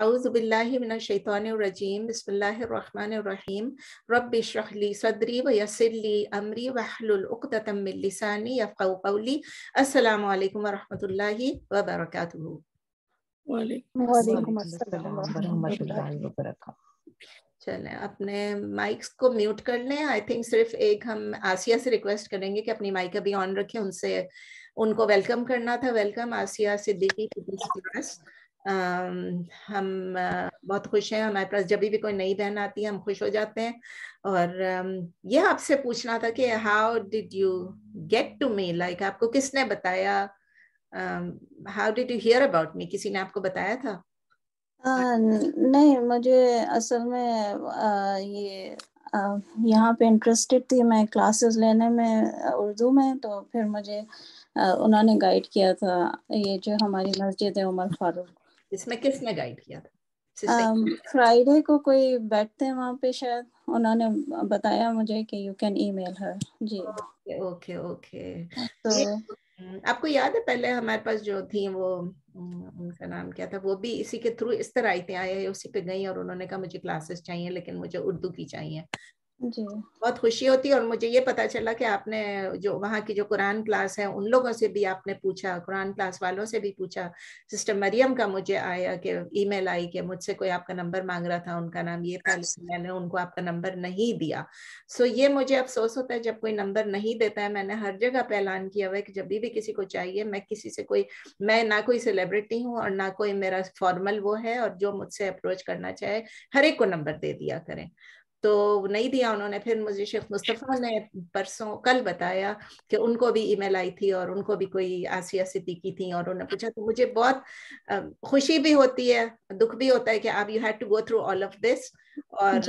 अउज़बिल्लिमिनशैतानरजीम बसमीम चलें अपने माइक्स को म्यूट कर लें आई थिंक सिर्फ एक हम आसिया से रिक्वेस्ट करेंगे कि अपनी माइक अभी ऑन रखें उनसे उनको वेलकम करना था वेलकम आसिया सिद्दीकी हम बहुत खुश हैं हमारे पास जब भी कोई नई बहन आती है हम खुश हो जाते हैं और यह आपसे पूछना था कि how did you get to me like आपको किसने बताया how did you hear about me किसी ने आपको बताया था आ, नहीं मुझे असल में आ, ये यहाँ पे इंटरेस्टेड थी मैं क्लासेस लेने में उर्दू में तो फिर मुझे उन्होंने गाइड किया था ये जो हमारी मस्जिद है उमर फारूक इसमें किसने गाइड किया था फ्राइडे um, को कोई बैठते हैं वहाँ पे शायद उन्होंने बताया मुझे कि यू कैन ईमेल हर जी ओके ओके तो हम्म, आपको याद है पहले हमारे पास जो थी वो हम्म, उनका नाम क्या था वो भी इसी के थ्रू इस तरह आई थी आई उसी पे गई और उन्होंने कहा मुझे क्लासेस चाहिए लेकिन मुझे उर्दू की चाहिए बहुत खुशी होती है और मुझे ये पता चला कि आपने जो वहाँ की जो कुरान क्लास है उन लोगों से भी आपने पूछा कुरान क्लास वालों से भी पूछा सिस्टर मरियम का मुझे आया कि ईमेल आई कि मुझसे कोई आपका नंबर मांग रहा था उनका नाम ये था लेकिन अच्छा। मैंने उनको आपका नंबर नहीं दिया सो ये मुझे अफसोस होता है जब कोई नंबर नहीं देता है मैंने हर जगह पे ऐलान किया हुआ है कि जब भी, भी किसी को चाहिए मैं किसी से कोई मैं ना कोई सेलिब्रिटी हूँ और ना कोई मेरा फॉर्मल वो है और जो मुझसे अप्रोच करना चाहे हर एक को नंबर दे दिया करें तो नहीं दिया उन्होंने फिर मुझे शेख मुस्तफ़ा ने परसों कल बताया कि उनको भी ईमेल आई थी और उनको भी कोई आसिया सिद्दीकी थी और उन्होंने पूछा तो मुझे बहुत खुशी भी होती है दुख भी होता है कि आप you had to go through all of this और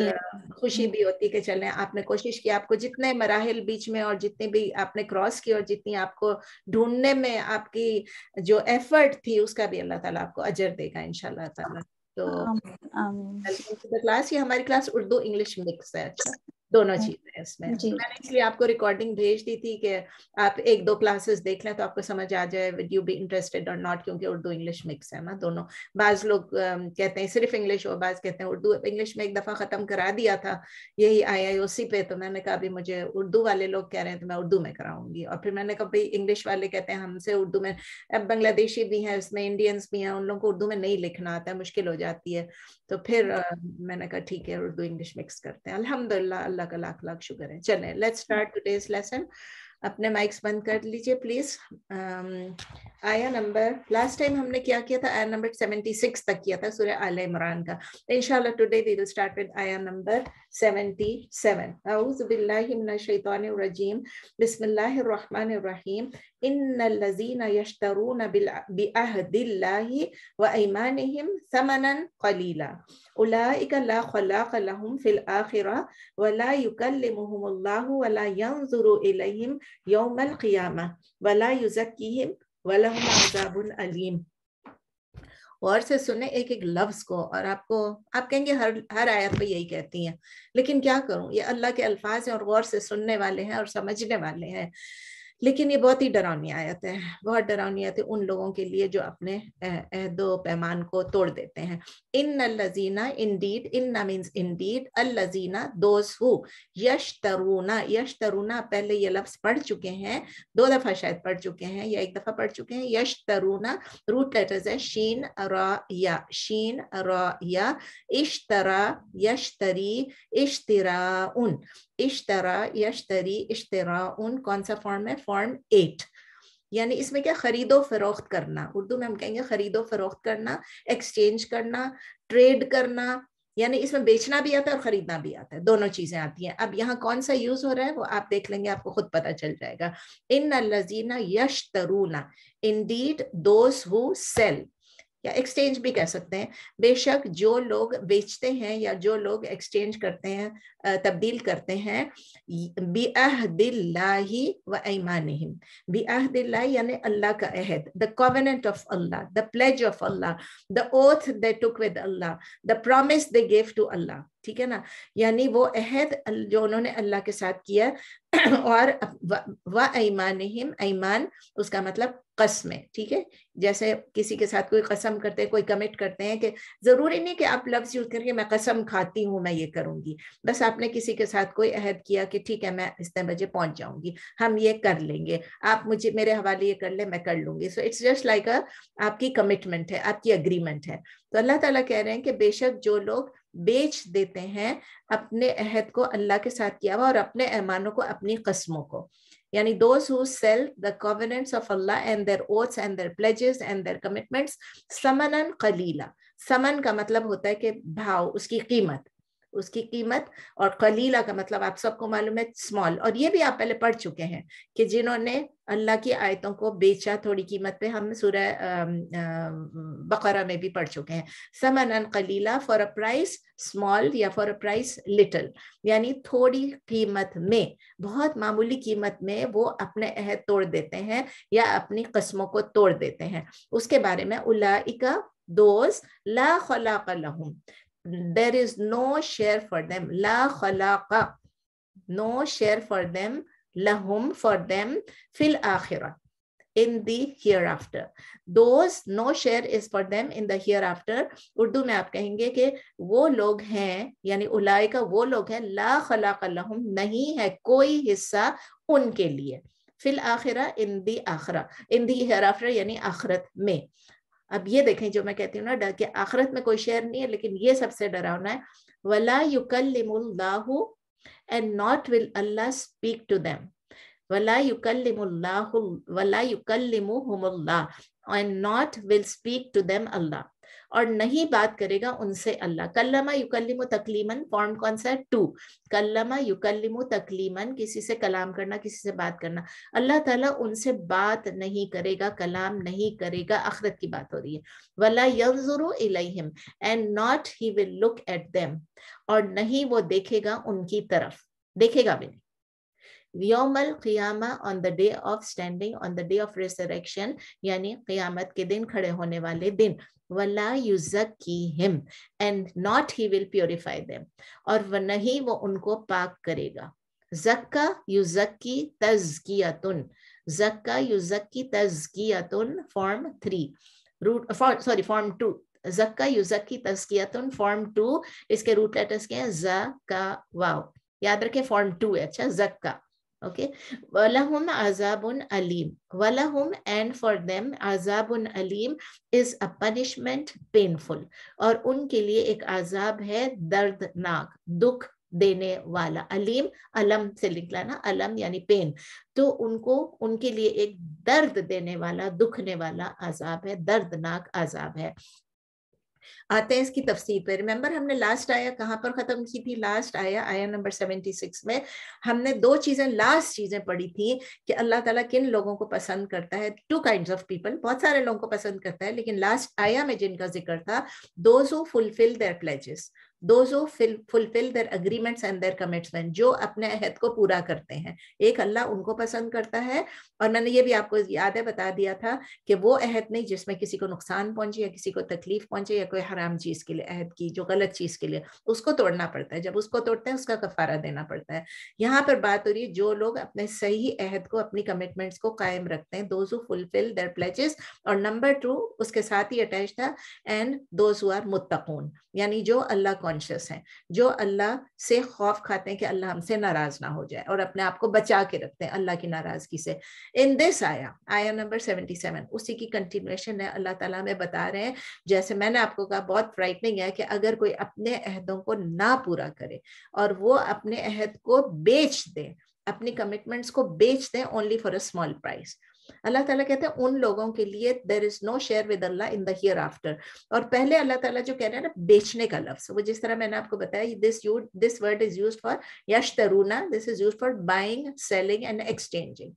खुशी भी होती है कि चले आपने कोशिश की आपको जितने मराहल बीच में और जितने भी आपने क्रॉस की और जितनी आपको ढूंढने में आपकी जो एफर्ट थी उसका भी अल्लाह ताला आपको अजर देगा इनशाला तो वेलकम टू द क्लास ये हमारी क्लास उर्दू इंग्लिश मिक्स है अच्छा दोनों हाँ। चीजें हैं मैंने इसलिए आपको रिकॉर्डिंग भेज दी थी कि आप एक दो क्लासेस देख लें तो आपको समझ आ जाए विद यू बी इंटरेस्टेड और नॉट क्योंकि उर्दू इंग्लिश मिक्स है ना दोनों बाज लोग कहते हैं सिर्फ इंग्लिश और बाज कहते हैं उर्दू इंग्लिश में एक दफा खत्म करा दिया था यही आई पे तो मैंने कहा अभी मुझे उर्दू वाले लोग कह रहे हैं तो मैं उर्दू में कराऊंगी और फिर मैंने कहा भाई इंग्लिश वाले कहते हैं हमसे उर्दू में अब बांग्लादेशी भी हैं उसमें इंडियंस भी हैं उन लोगों को उर्दू में नहीं लिखना आता है मुश्किल हो जाती है तो फिर uh, मैंने कहा ठीक है उर्दू इंग्लिश मिक्स करते हैं अल्हम्दुलिल्लाह अल्लाह का लाख लाख शुक्र है चले लेट्स स्टार्ट टुडेज लेसन अपने माइक्स बंद कर लीजिए प्लीज आया नंबर लास्ट टाइम हमने क्या किया था आया नंबर 76 तक किया था सूर्य आल इमरान का इंशाल्लाह today we will start with आया नंबर 77 औज़ु बिल्लाहि मिनश शैतानिर रजीम बिस्मिल्लाहिर रहमानिर रहीम إن الذين يشترون بأهد الله وأيمانهم ثمنا قليلا أولئك لا خلاق لهم في الآخرة ولا يكلمهم الله ولا ينظر إليهم يوم القيامة ولا يزكيهم ولهم عذاب أليم سنیں ایک ایک لفظ کو اور آپ کو آپ کہیں گے ہر ہر آیت पे یہی کہتی ہیں لیکن کیا کروں یہ اللہ کے الفاظ ہیں اور غور سے سننے والے ہیں اور سمجھنے والے ہیں लेकिन ये बहुत ही डरावनी आयत है बहुत डरावनी आयत है उन लोगों के लिए जो अपने दो पैमान को तोड़ देते हैं इन लजीना इन डीड इन न मीन्स इन डीड अल लजीना दोस हु यश तरुना यश तरुना पहले ये लफ्ज पढ़ चुके हैं दो दफा शायद पढ़ चुके हैं या एक दफा पढ़ चुके हैं यश तरुना रूट लेटर्स है शीन रा या शीन रा या इश्तरा यशतरी इश्तरा उन इश्तरा यशतरी इश्तरा उन कौन सा फॉर्म है फॉर्म एट यानी इसमें क्या खरीदो फरोख्त करना उर्दू में हम कहेंगे खरीदो फरोख्त करना एक्सचेंज करना ट्रेड करना यानी इसमें बेचना भी आता है और खरीदना भी आता है दोनों चीजें आती हैं अब यहाँ कौन सा यूज हो रहा है वो आप देख लेंगे आपको खुद पता चल जाएगा इन लजीना यश तरूना इन डीड दोल या एक्सचेंज भी कह सकते हैं बेशक जो लोग बेचते हैं या जो लोग एक्सचेंज करते हैं तब्दील करते हैं बिअहदिल्लाही व ईमानहिम बिअहदिल्लाही यानी अल्लाह का अहद the covenant of Allah the pledge of Allah the oath they took with Allah the promise they gave to Allah ठीक है ना यानी वो अहद जो उन्होंने अल्लाह के साथ किया और व ऐमान ऐमान उसका मतलब कसम है ठीक है जैसे किसी के साथ कोई कसम करते हैं कोई कमिट करते हैं कि ज़रूरी नहीं कि आप लफ्ज़ यूज़ करके मैं कसम खाती हूँ मैं ये करूंगी बस आपने किसी के साथ कोई अहद किया कि ठीक है मैं तरह बजे पहुँच जाऊँगी हम ये कर लेंगे आप मुझे मेरे हवाले ये कर ले मैं कर लूंगी so it's just like a आपकी कमिटमेंट है आपकी अग्रीमेंट है तो अल्लाह तला कह रहे हैं कि बेशक जो लोग बेच देते हैं अपने अहद को अल्लाह के साथ किया हुआ और अपने अहमानों को अपनी कस्मों को यानी those who sell the covenants of Allah and their oaths and their pledges and their commitments समन कलीला समन का मतलब होता है कि भाव उसकी कीमत उसकी कीमत और कलीला का मतलब आप सबको मालूम है स्मॉल और ये भी आप पहले पढ़ चुके हैं कि जिन्होंने अल्लाह की आयतों को बेचा थोड़ी कीमत पे हम सूरह बकरा में भी पढ़ चुके हैं समन कलीला फॉर अ प्राइस स्मॉल या फॉर अ प्राइस लिटल यानी थोड़ी कीमत में बहुत मामूली कीमत में वो अपने अहद तोड़ देते हैं या अपनी कस्मों को तोड़ देते हैं उसके बारे में उला दोस्त ला खला there is no share for them. La khalaqa. No share for them. Lahum for them. Fil akhirah. In the hereafter. Those no share is for them in the hereafter. urdu mein aap kahenge ke wo log hain yani उलाय का वो लोग हैं ला खलाक लहुम नहीं है कोई हिस्सा उनके लिए फिल आखिरा इन दी आखरा इन दी हेराफ्टर यानी आखरत में अब ये देखें जो मैं कहती हूँ ना डर के आखिरत में कोई शेर नहीं है लेकिन ये सबसे डरावना है वला युकल्लिमुल्लाहु and not will Allah speak to them वला युकल्लिमुल्लाहु वला युकल्लिमुहुमुल्लाह and not will speak to them Allah और नहीं बात करेगा उनसे अल्लाह कल्लमा युकल्लिमो तकलीमन फॉर्म कौन सा है टू कल्लमा युकल्लिमो तकलीमन किसी से कलाम करना किसी से बात करना अल्लाह ताला उनसे बात नहीं करेगा कलाम नहीं करेगा आखरत की बात हो रही है वला यंजुरु इलैहिम and not he will look at them और नहीं वो देखेगा उनकी तरफ देखेगा भी नहीं योम क़ियामा on the day of standing on the day of resurrection यानी क़ियामत के दिन खड़े होने वाले दिन वला हिम and not he will purify them और नहीं वो उनको पाक करेगा जक्का जक्का form three root sorry form two जक्का फॉर्म टू इसके रूट लेटर्स के हैं ज का वाव याद रखें फॉर्म टू है अच्छा जक्का okay walahum azabun alim walahum and for them azabun alim is a punishment painful और उनके लिए एक आजाब है दर्दनाक दुख देने वाला अलीम अलम से निकला ना अलम यानी पेन तो उनको उनके लिए एक दर्द देने वाला दुखने वाला आजाब है दर्दनाक आजाब है आते हैं इसकी तफसीर पे रिमेंबर हमने लास्ट आया कहाँ पर ख़त्म की थी लास्ट आया आया नंबर सेवेंटी सिक्स में हमने दो चीज़ें लास्ट चीज़ें पढ़ी थी कि अल्लाह ताला किन लोगों को पसंद करता है टू काइंड ऑफ पीपल बहुत सारे लोगों को पसंद करता है लेकिन लास्ट आया में जिनका जिक्र था those who fulfil their pledges those fulfil their agreements and their commitment जो अपने अहद को पूरा करते हैं एक अल्लाह उनको पसंद करता है और मैंने ये भी आपको याद है बता दिया था कि वो अहद नहीं जिसमें किसी को नुकसान पहुंचे या किसी को तकलीफ पहुंचे या कोई हराम चीज के लिए अहद की जो गलत चीज के लिए उसको तोड़ना पड़ता है जब उसको तोड़ते हैं उसका कफारा देना पड़ता है यहाँ पर बात हो रही है जो लोग अपने सही अहद को अपनी कमिटमेंट्स को कायम रखते हैं दोजो फुलफिल देर प्लेचेस और नंबर टू उसके साथ ही अटैच था एंड दोज आर मुतकून यानी जो अल्लाह कॉन्शियस हैं जो अल्लाह से खौफ खाते हैं कि अल्लाह हमसे नाराज ना हो जाए और अपने आप को बचा के रखते हैं अल्लाह की नाराजगी से इन दिस आया आया नंबर सेवेंटी सेवन उसी की कंटिन्यूएशन है अल्लाह ताला में बता रहे हैं जैसे मैंने आपको कहा बहुत फ्राइटनिंग है कि अगर कोई अपने अहदों को ना पूरा करे और वो अपने अहद को बेच दे अपनी कमिटमेंट्स को बेच दें only for a small price Allah ताला कहते हैं उन लोगों के लिए there is no share with Allah in the hereafter और पहले अल्लाह ताला जो कह रहे हैं ना बेचने का लफ्स वो जिस तरह मैंने आपको बताया this you this word is use for यश तरुना this is use for buying selling and exchanging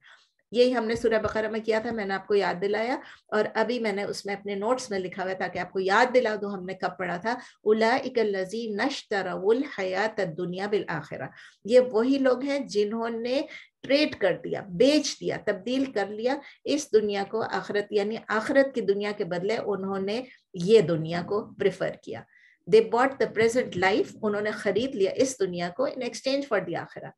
यही हमने सूर्य बकरा में किया था मैंने आपको याद दिलाया और अभी मैंने उसमें अपने नोट्स में लिखा हुआ ताकि आपको याद दिला दो हमने कब पढ़ा था उला इकलजी नश तरउल हयात दुनिया बिल आखिरा ये वही लोग हैं जिन्होंने ट्रेड कर दिया बेच दिया तब्दील कर लिया इस दुनिया को आखरत यानी आखरत की दुनिया के बदले उन्होंने ये दुनिया को प्रेफर किया they bought the present life उन्होंने खरीद लिया इस दुनिया को इन एक्सचेंज फॉर द आखरा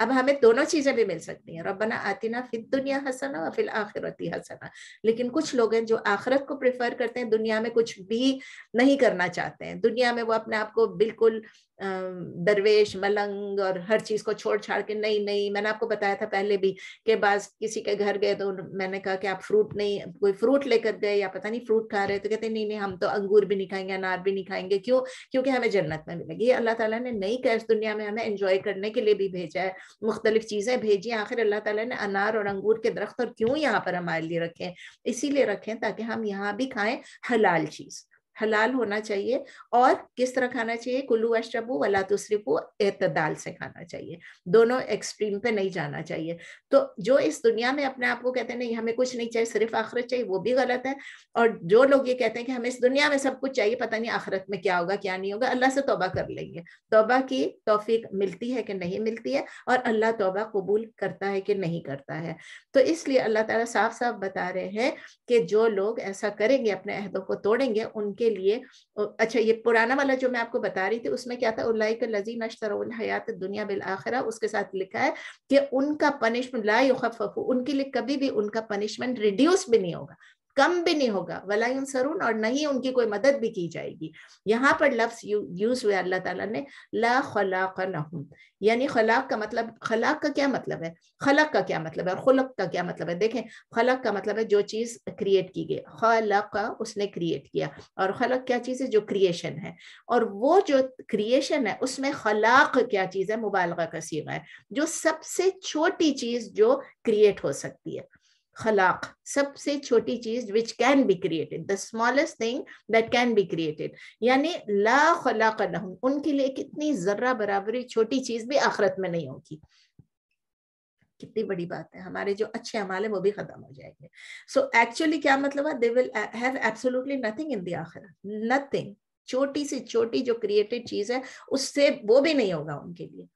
अब हमें दोनों चीजें भी मिल सकती हैं रबना आतिना फिर दुनिया हसना और फिर आखिरती हसना लेकिन कुछ लोग हैं जो आखिरत को प्रेफर करते हैं दुनिया में कुछ भी नहीं करना चाहते हैं दुनिया में वो अपने आप को बिल्कुल दरवेश मलंग और हर चीज को छोड़ छाड़ के नहीं नहीं मैंने आपको बताया था पहले भी कि बाज किसी के घर गए तो मैंने कहा कि आप फ्रूट नहीं कोई फ्रूट लेकर गए या पता नहीं फ्रूट खा रहे तो कहते नहीं नहीं हम तो अंगूर भी नहीं खाएंगे अनार भी नहीं खाएंगे क्यों क्योंकि हमें जन्नत में मिलेगी अल्लाह तला ने नहीं कैश दुनिया में हमें एंजॉय करने के लिए भी भेजा है मुख्तलिफ चीज़ें भेजी आखिर अल्लाह ताला ने अनार और अंगूर के दरख्त और क्यों यहाँ पर हमारे लिए रखे हैं इसीलिए रखें ताकि हम यहाँ भी खाएं हलाल चीज़ हलाल होना चाहिए और किस तरह खाना चाहिए कुल्लू अशरबू वला तुसरिफू एतदाल से खाना चाहिए दोनों एक्सट्रीम पे नहीं जाना चाहिए तो जो इस दुनिया में अपने आप को कहते हैं नहीं हमें कुछ नहीं चाहिए सिर्फ आखरत चाहिए वो भी गलत है और जो लोग ये कहते हैं कि हमें इस दुनिया में सब कुछ चाहिए पता नहीं आखरत में क्या होगा क्या नहीं होगा अल्लाह से तोबा कर लेंगे तोबा की तोफीक मिलती है कि नहीं मिलती है और अल्लाह तोबा कबूल करता है कि नहीं करता है तो इसलिए अल्लाह ताला साफ साफ बता रहे हैं कि जो लोग ऐसा करेंगे अपने अहदों को तोड़ेंगे उनके लिए अच्छा ये पुराना वाला जो मैं आपको बता रही थी उसमें क्या था उल्लाई लजी नशतर हयात दुनिया बिल आखिरा उसके साथ लिखा है कि उनका पनिशमेंट ला उनके लिए कभी भी उनका पनिशमेंट रिड्यूस भी नहीं होगा कम भी नहीं होगा वलायम सरून और नहीं उनकी कोई मदद भी की जाएगी यहाँ पर लफ्स यूज हुए अल्लाह ताला ने ला खलाक नहुम यानी खलाक का मतलब खलाक का क्या मतलब है खलक का क्या मतलब है और खुलक का क्या मतलब है देखें खलक का मतलब है जो चीज़ क्रिएट की गई खलक उसने क्रिएट किया और खलक क्या चीज़ है जो क्रिएशन है और वो जो क्रिएशन है उसमें खलाक क्या चीज़ है मुबालगा का सीमा है जो सबसे छोटी चीज़ जो क्रिएट हो सकती है खलाक सबसे छोटी चीज which can be created the smallest thing that can be created यानी ला खलाक लहम उनके लिए कितनी जर्रा बराबरी छोटी चीज भी आखरत में नहीं होगी कितनी बड़ी बात है हमारे जो अच्छे अमाल है वो भी खत्म हो जाएंगे सो एक्चुअली क्या मतलब है they will have absolutely nothing in the आखिरत नथिंग छोटी से छोटी जो क्रिएटेड चीज है उससे वो भी नहीं होगा उनके लिए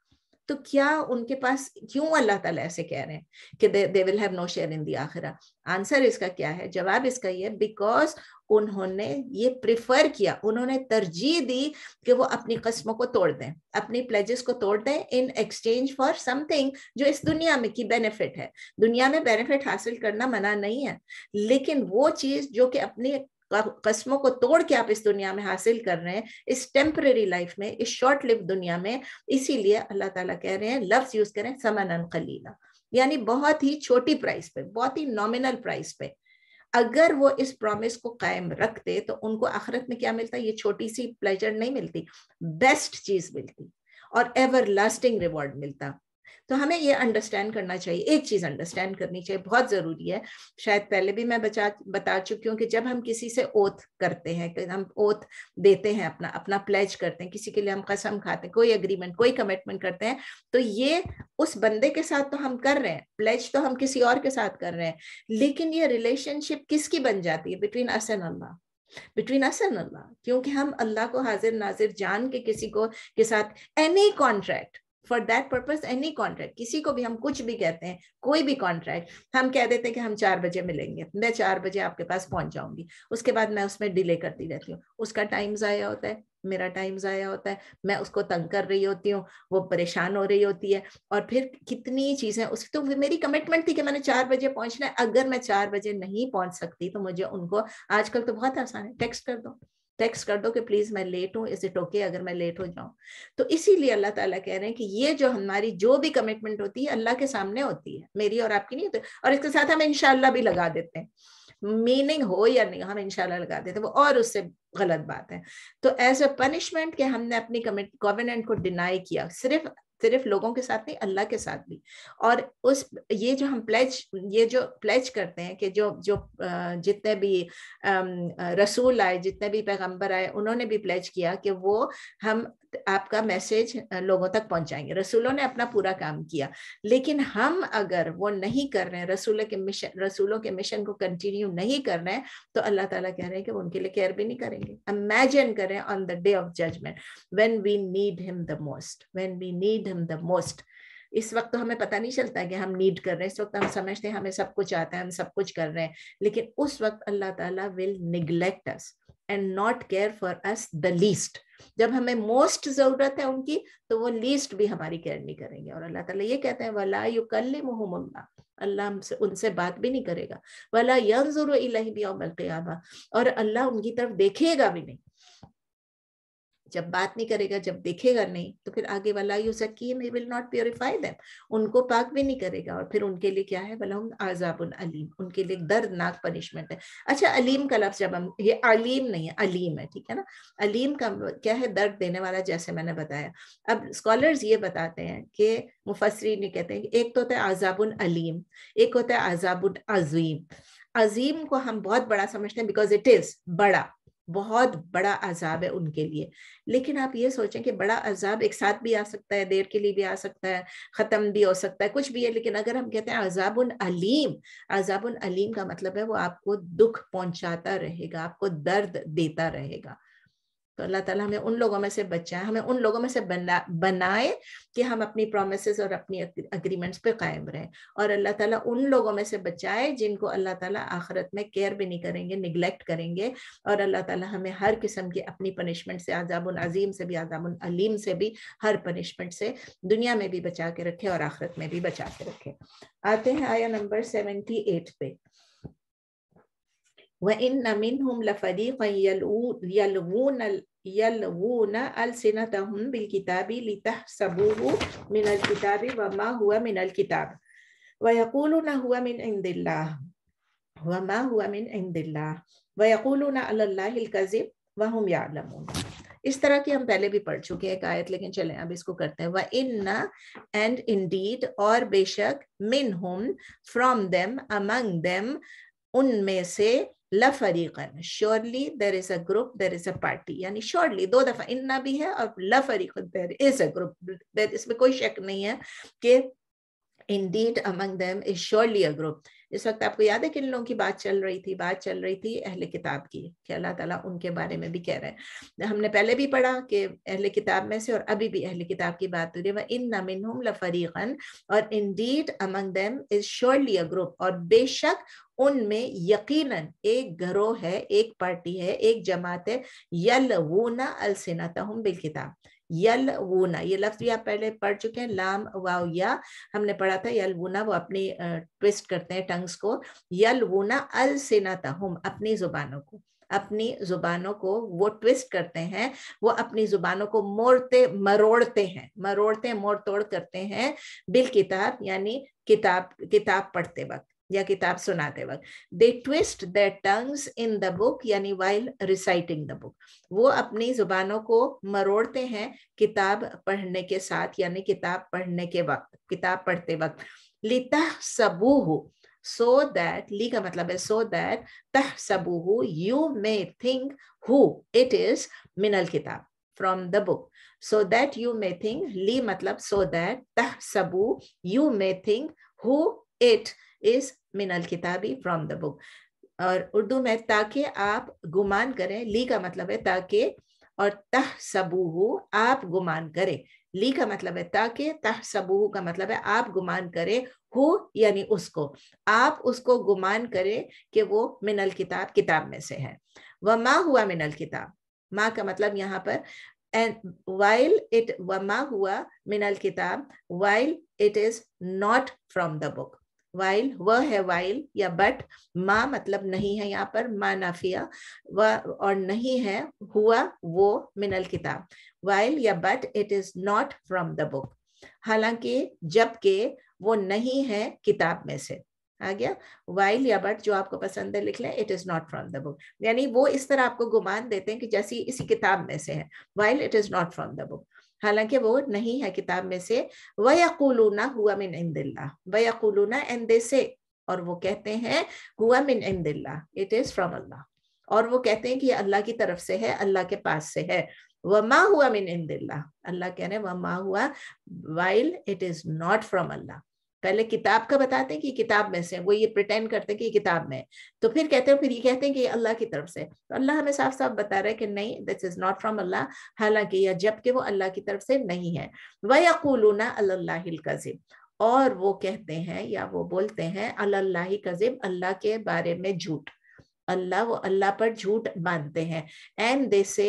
तो क्या उनके पास क्यों अल्लाह ताला ऐसे कह रहे हैं कि they will have no share in the आखिरा आंसर इसका क्या है जवाब इसका ये बिकॉज उन्होंने ये प्रिफर किया उन्होंने तरजीह दी कि वो अपनी कस्मों को तोड़ दें अपनी प्लेजेस को तोड़ दें इन एक्सचेंज फॉर समथिंग जो इस दुनिया में की बेनिफिट है दुनिया में बेनिफिट हासिल करना मना नहीं है लेकिन वो चीज जो कि अपनी कस्मों को तोड़ के आप इस दुनिया में हासिल कर रहे हैं इस टेम्पररी लाइफ में इस शॉर्ट लिव दुनिया में इसीलिए अल्लाह ताला कह रहे हैं लफ्ज यूज करें समन खलीला यानी बहुत ही छोटी प्राइस पे बहुत ही नॉमिनल प्राइस पे अगर वो इस प्रॉमिस को कायम रखते तो उनको आखिरत में क्या मिलता ये छोटी सी प्लेजर नहीं मिलती बेस्ट चीज मिलती और एवर लास्टिंग रिवॉर्ड मिलता तो हमें ये अंडरस्टैंड करना चाहिए एक चीज अंडरस्टैंड करनी चाहिए बहुत जरूरी है शायद पहले भी मैं बचा बता चुकी हूँ कि जब हम किसी से ओथ करते हैं हम ओथ देते हैं अपना अपना प्लेज करते हैं किसी के लिए हम कसम खाते हैं कोई अग्रीमेंट कोई कमिटमेंट करते हैं तो ये उस बंदे के साथ तो हम कर रहे हैं प्लेज तो हम किसी और के साथ कर रहे हैं लेकिन ये रिलेशनशिप किसकी बन जाती है between us and Allah between us and Allah क्योंकि हम अल्लाह को हाजिर नाजिर जान के किसी को के साथ any contract for that purpose any contract किसी को भी हम कुछ भी कहते हैं कोई भी कॉन्ट्रैक्ट हम कह देते हैं कि हम चार बजे मिलेंगे मैं चार बजे आपके पास पहुंच जाऊंगी उसके बाद मैं उसमें डिले करती रहती हूँ उसका टाइम ज़ाया होता है मेरा टाइम ज़ाया होता है मैं उसको तंग कर रही होती हूँ वो परेशान हो रही होती है और फिर कितनी चीज़ें उसकी तो मेरी कमिटमेंट थी कि मैंने चार बजे पहुंचना है अगर मैं चार बजे नहीं पहुंच सकती तो मुझे उनको आजकल तो बहुत आसान है टेक्स्ट कर दो टेक्स्ट कर दो कि प्लीज मैं लेट हूँ इज इट ओके अगर मैं लेट हो जाऊं तो इसीलिए अल्लाह ताला कह रहे हैं कि ये जो हमारी जो भी कमिटमेंट होती है अल्लाह के सामने होती है मेरी और आपकी नहीं होती और इसके साथ हम इनशाला भी लगा देते हैं मीनिंग हो या नहीं हम इनशाला लगा देते हैं वो और उससे गलत बात है तो एज अ पनिशमेंट के हमने अपनी कमिट कॉवेनेंट को डिनाई किया सिर्फ सिर्फ लोगों के साथ नहीं अल्लाह के साथ भी और उस ये जो हम प्लेज ये जो प्लेज करते हैं कि जो जो जितने भी रसूल आए जितने भी पैगंबर आए उन्होंने भी प्लेज किया कि वो हम आपका मैसेज लोगों तक पहुंचाएंगे रसूलों ने अपना पूरा काम किया लेकिन हम अगर वो नहीं कर रहे हैं रसूल के मिशन रसूलों के मिशन को कंटिन्यू नहीं कर रहे हैं तो अल्लाह ताला कह रहे हैं कि वो उनके लिए केयर भी नहीं करेंगे इमेजिन करें on the day of judgement when we need him the most when we need him the most इस वक्त तो हमें पता नहीं चलता कि हम नीड कर रहे हैं इस वक्त हम समझते हैं हमें सब कुछ आता है हम सब कुछ कर रहे हैं लेकिन उस वक्त अल्लाह ताला will neglect us and not care for us the least जब हमें मोस्ट जरूरत है उनकी तो वो लीस्ट भी हमारी केयर नहीं करेंगे और अल्लाह ताला ये कहते हैं वला यू कल मोहम्ला अल्लाह हमसे उनसे बात भी नहीं करेगा वला यंजुर इलाही भी और अल्लाह उनकी तरफ देखेगा भी नहीं जब बात नहीं करेगा जब देखेगा नहीं तो फिर आगे वाला यू सकीम विल नॉट प्योरीफाई दैम उनको पाक भी नहीं करेगा और फिर उनके लिए क्या है भला आजाबुल अलीम उनके लिए दर्दनाक पनिशमेंट है अच्छा अलीम का लफ्ज जब हम ये अलीम नहीं है अलीम है ठीक है ना अलीम का क्या है दर्द देने वाला जैसे मैंने बताया अब स्कॉलर्स ये बताते हैं कि मुफसरीन कहते हैं एक तो होता है आजाबुल अलीम एक होता है आजाबुल अजीम अजीम को हम बहुत बड़ा समझते हैं बिकॉज इट इज बड़ा बहुत बड़ा अजाब है उनके लिए लेकिन आप ये सोचें कि बड़ा अजाब एक साथ भी आ सकता है देर के लिए भी आ सकता है ख़त्म भी हो सकता है कुछ भी है लेकिन अगर हम कहते हैं अजाब उन अलीम अजाब उन अलीम का मतलब है वो आपको दुख पहुंचाता रहेगा आपको दर्द देता रहेगा तो अल्लाह ताला हमें उन लोगों में से बचाए हमें उन लोगों में से बना बनाए कि हम अपनी प्रोमिस और अपनी अग्रीमेंट्स पे कायम रहें और अल्लाह ताला उन लोगों में से बचाए जिनको अल्लाह ताला आखरत में केयर भी नहीं करेंगे निगलेक्ट करेंगे और अल्लाह ताला हमें हर किस्म की अपनी पनिशमेंट से आजाबुल अजीम से भी आजाबुल अलीम से भी हर पनिशमेंट से दुनिया में भी बचा के रखे और आखिरत में भी बचा के रखे आते हैं आया नंबर सेवेंटी एट पे وإن منهم لفريقا يلغون يلغون ألسنتهم بالكتاب لتحسبوه من الكتاب وما هو من الكتاب ويقولون هو من عند الله وما هو من عند الله ويقولون على الله الكذب وهم يعلمون इस तरह की हम पहले भी पढ़ चुके हैं एक आयत लेकिन चलें अब इसको करते हैं व इन एंड इन डीड और बेशक मिन हम फ्रॉम देम अमंग देम उनमें से ला फरीकन surely there is a group there is a party यानी श्योरली दो दफा इन्ना भी है और ला फरीकन देर इज अ ग्रुप इसमें कोई शक नहीं है कि indeed among them is surely a group इस वक्त आपको याद है किन लोगों की बात चल रही थी बात चल रही थी अहले किताब की कि अल्लाह ताला उनके बारे में भी कह रहे हैं हमने पहले भी पढ़ा कि अहले किताब में से और अभी भी अहले किताब की बात हो रही है इन नमिन लफरीकन और indeed among them is surely a group और बेशक उनमें यकीनन एक ग्रोह है एक पार्टी है एक जमात है यल वो ना अलसिनता बिल किताब यल वूना ये लफ्ज भी आप पहले पढ़ चुके हैं लाम वाव या हमने पढ़ा था यल वूना वो अपनी ट्विस्ट करते हैं टंग्स को यल वूना अल था हम अपनी जुबानों को अपनी जुबानों को वो ट्विस्ट करते हैं वो अपनी जुबानों को मोड़ते मरोड़ते हैं मरोड़ते मोड़ तोड़ करते हैं बिल किताब यानी किताब किताब पढ़ते वक्त या किताब सुनाते वक्त they twist the tongues in the book यानी वाइल रिसाइटिंग द बुक वो अपनी जुबानों को मरोड़ते हैं किताब पढ़ने के साथ यानी किताब पढ़ने के वक्त किताब पढ़ते वक्त लिता सबूह सो दैट ली का मतलब है सो दैट तह सबूह you may think who it is मिनल किताब from the book so that you may think li matlab मतलब so that tahsabu you may think who it is मिनल किताबी फ्रॉम द बुक और उर्दू में ताकि आप गुमान करें ली का मतलब है ताकि और तह सबूह आप गुमान करें ली का मतलब है ताकि तह सबूह का मतलब है आप गुमान करें हो यानी उसको आप उसको गुमान करें कि वो मिनल किताब किताब में से है व माँ हुआ मिनल किताब माँ का मतलब यहाँ पर एंड वाइल इट व माँ हुआ मिनल किताब while it is not from the book while वह है वाइल या बट माँ मतलब नहीं है यहाँ पर माँ नाफिया व और नहीं है हुआ वो मिनल किताब वाइल या but it is not from the book हालांकि जबकि वो नहीं है किताब में से आ गया वाइल या बट जो आपको पसंद है लिख लें it is not from the book यानी वो इस तरह आपको गुमान देते हैं कि जैसी इसी किताब में से है while it is not from the book हालांकि वो नहीं है किताब में से वक़ुलूना हुआ मिन इंदिल्ला वयकुलूना एंड दे से और वो कहते हैं हुआ मिन इंदिल्ला इट इज फ्रॉम अल्लाह और वो कहते हैं कि अल्लाह की तरफ से है अल्लाह के पास से है माँ हुआ मिन इंदिल्ला अल्लाह कह रहे हैं माँ हुआ while it is not from Allah पहले किताब का बताते हैं कि किताब में से वो ये प्रिटेंड करते हैं कि किताब में तो फिर कहते हैं फिर ये कहते हैं कि अल्लाह की तरफ से तो अल्लाह हमें साफ साफ बता रहा है कि नहीं this is not from Allah हालांकि या जबकि वो अल्लाह की तरफ से नहीं है वयकूलूना अल्लाह कजिब और वो कहते हैं या वो बोलते हैं अल्लाह कजिब अल्लाह के बारे में झूठ अल्लाह वो अल्लाह पर झूठ मानते हैं एंड दे से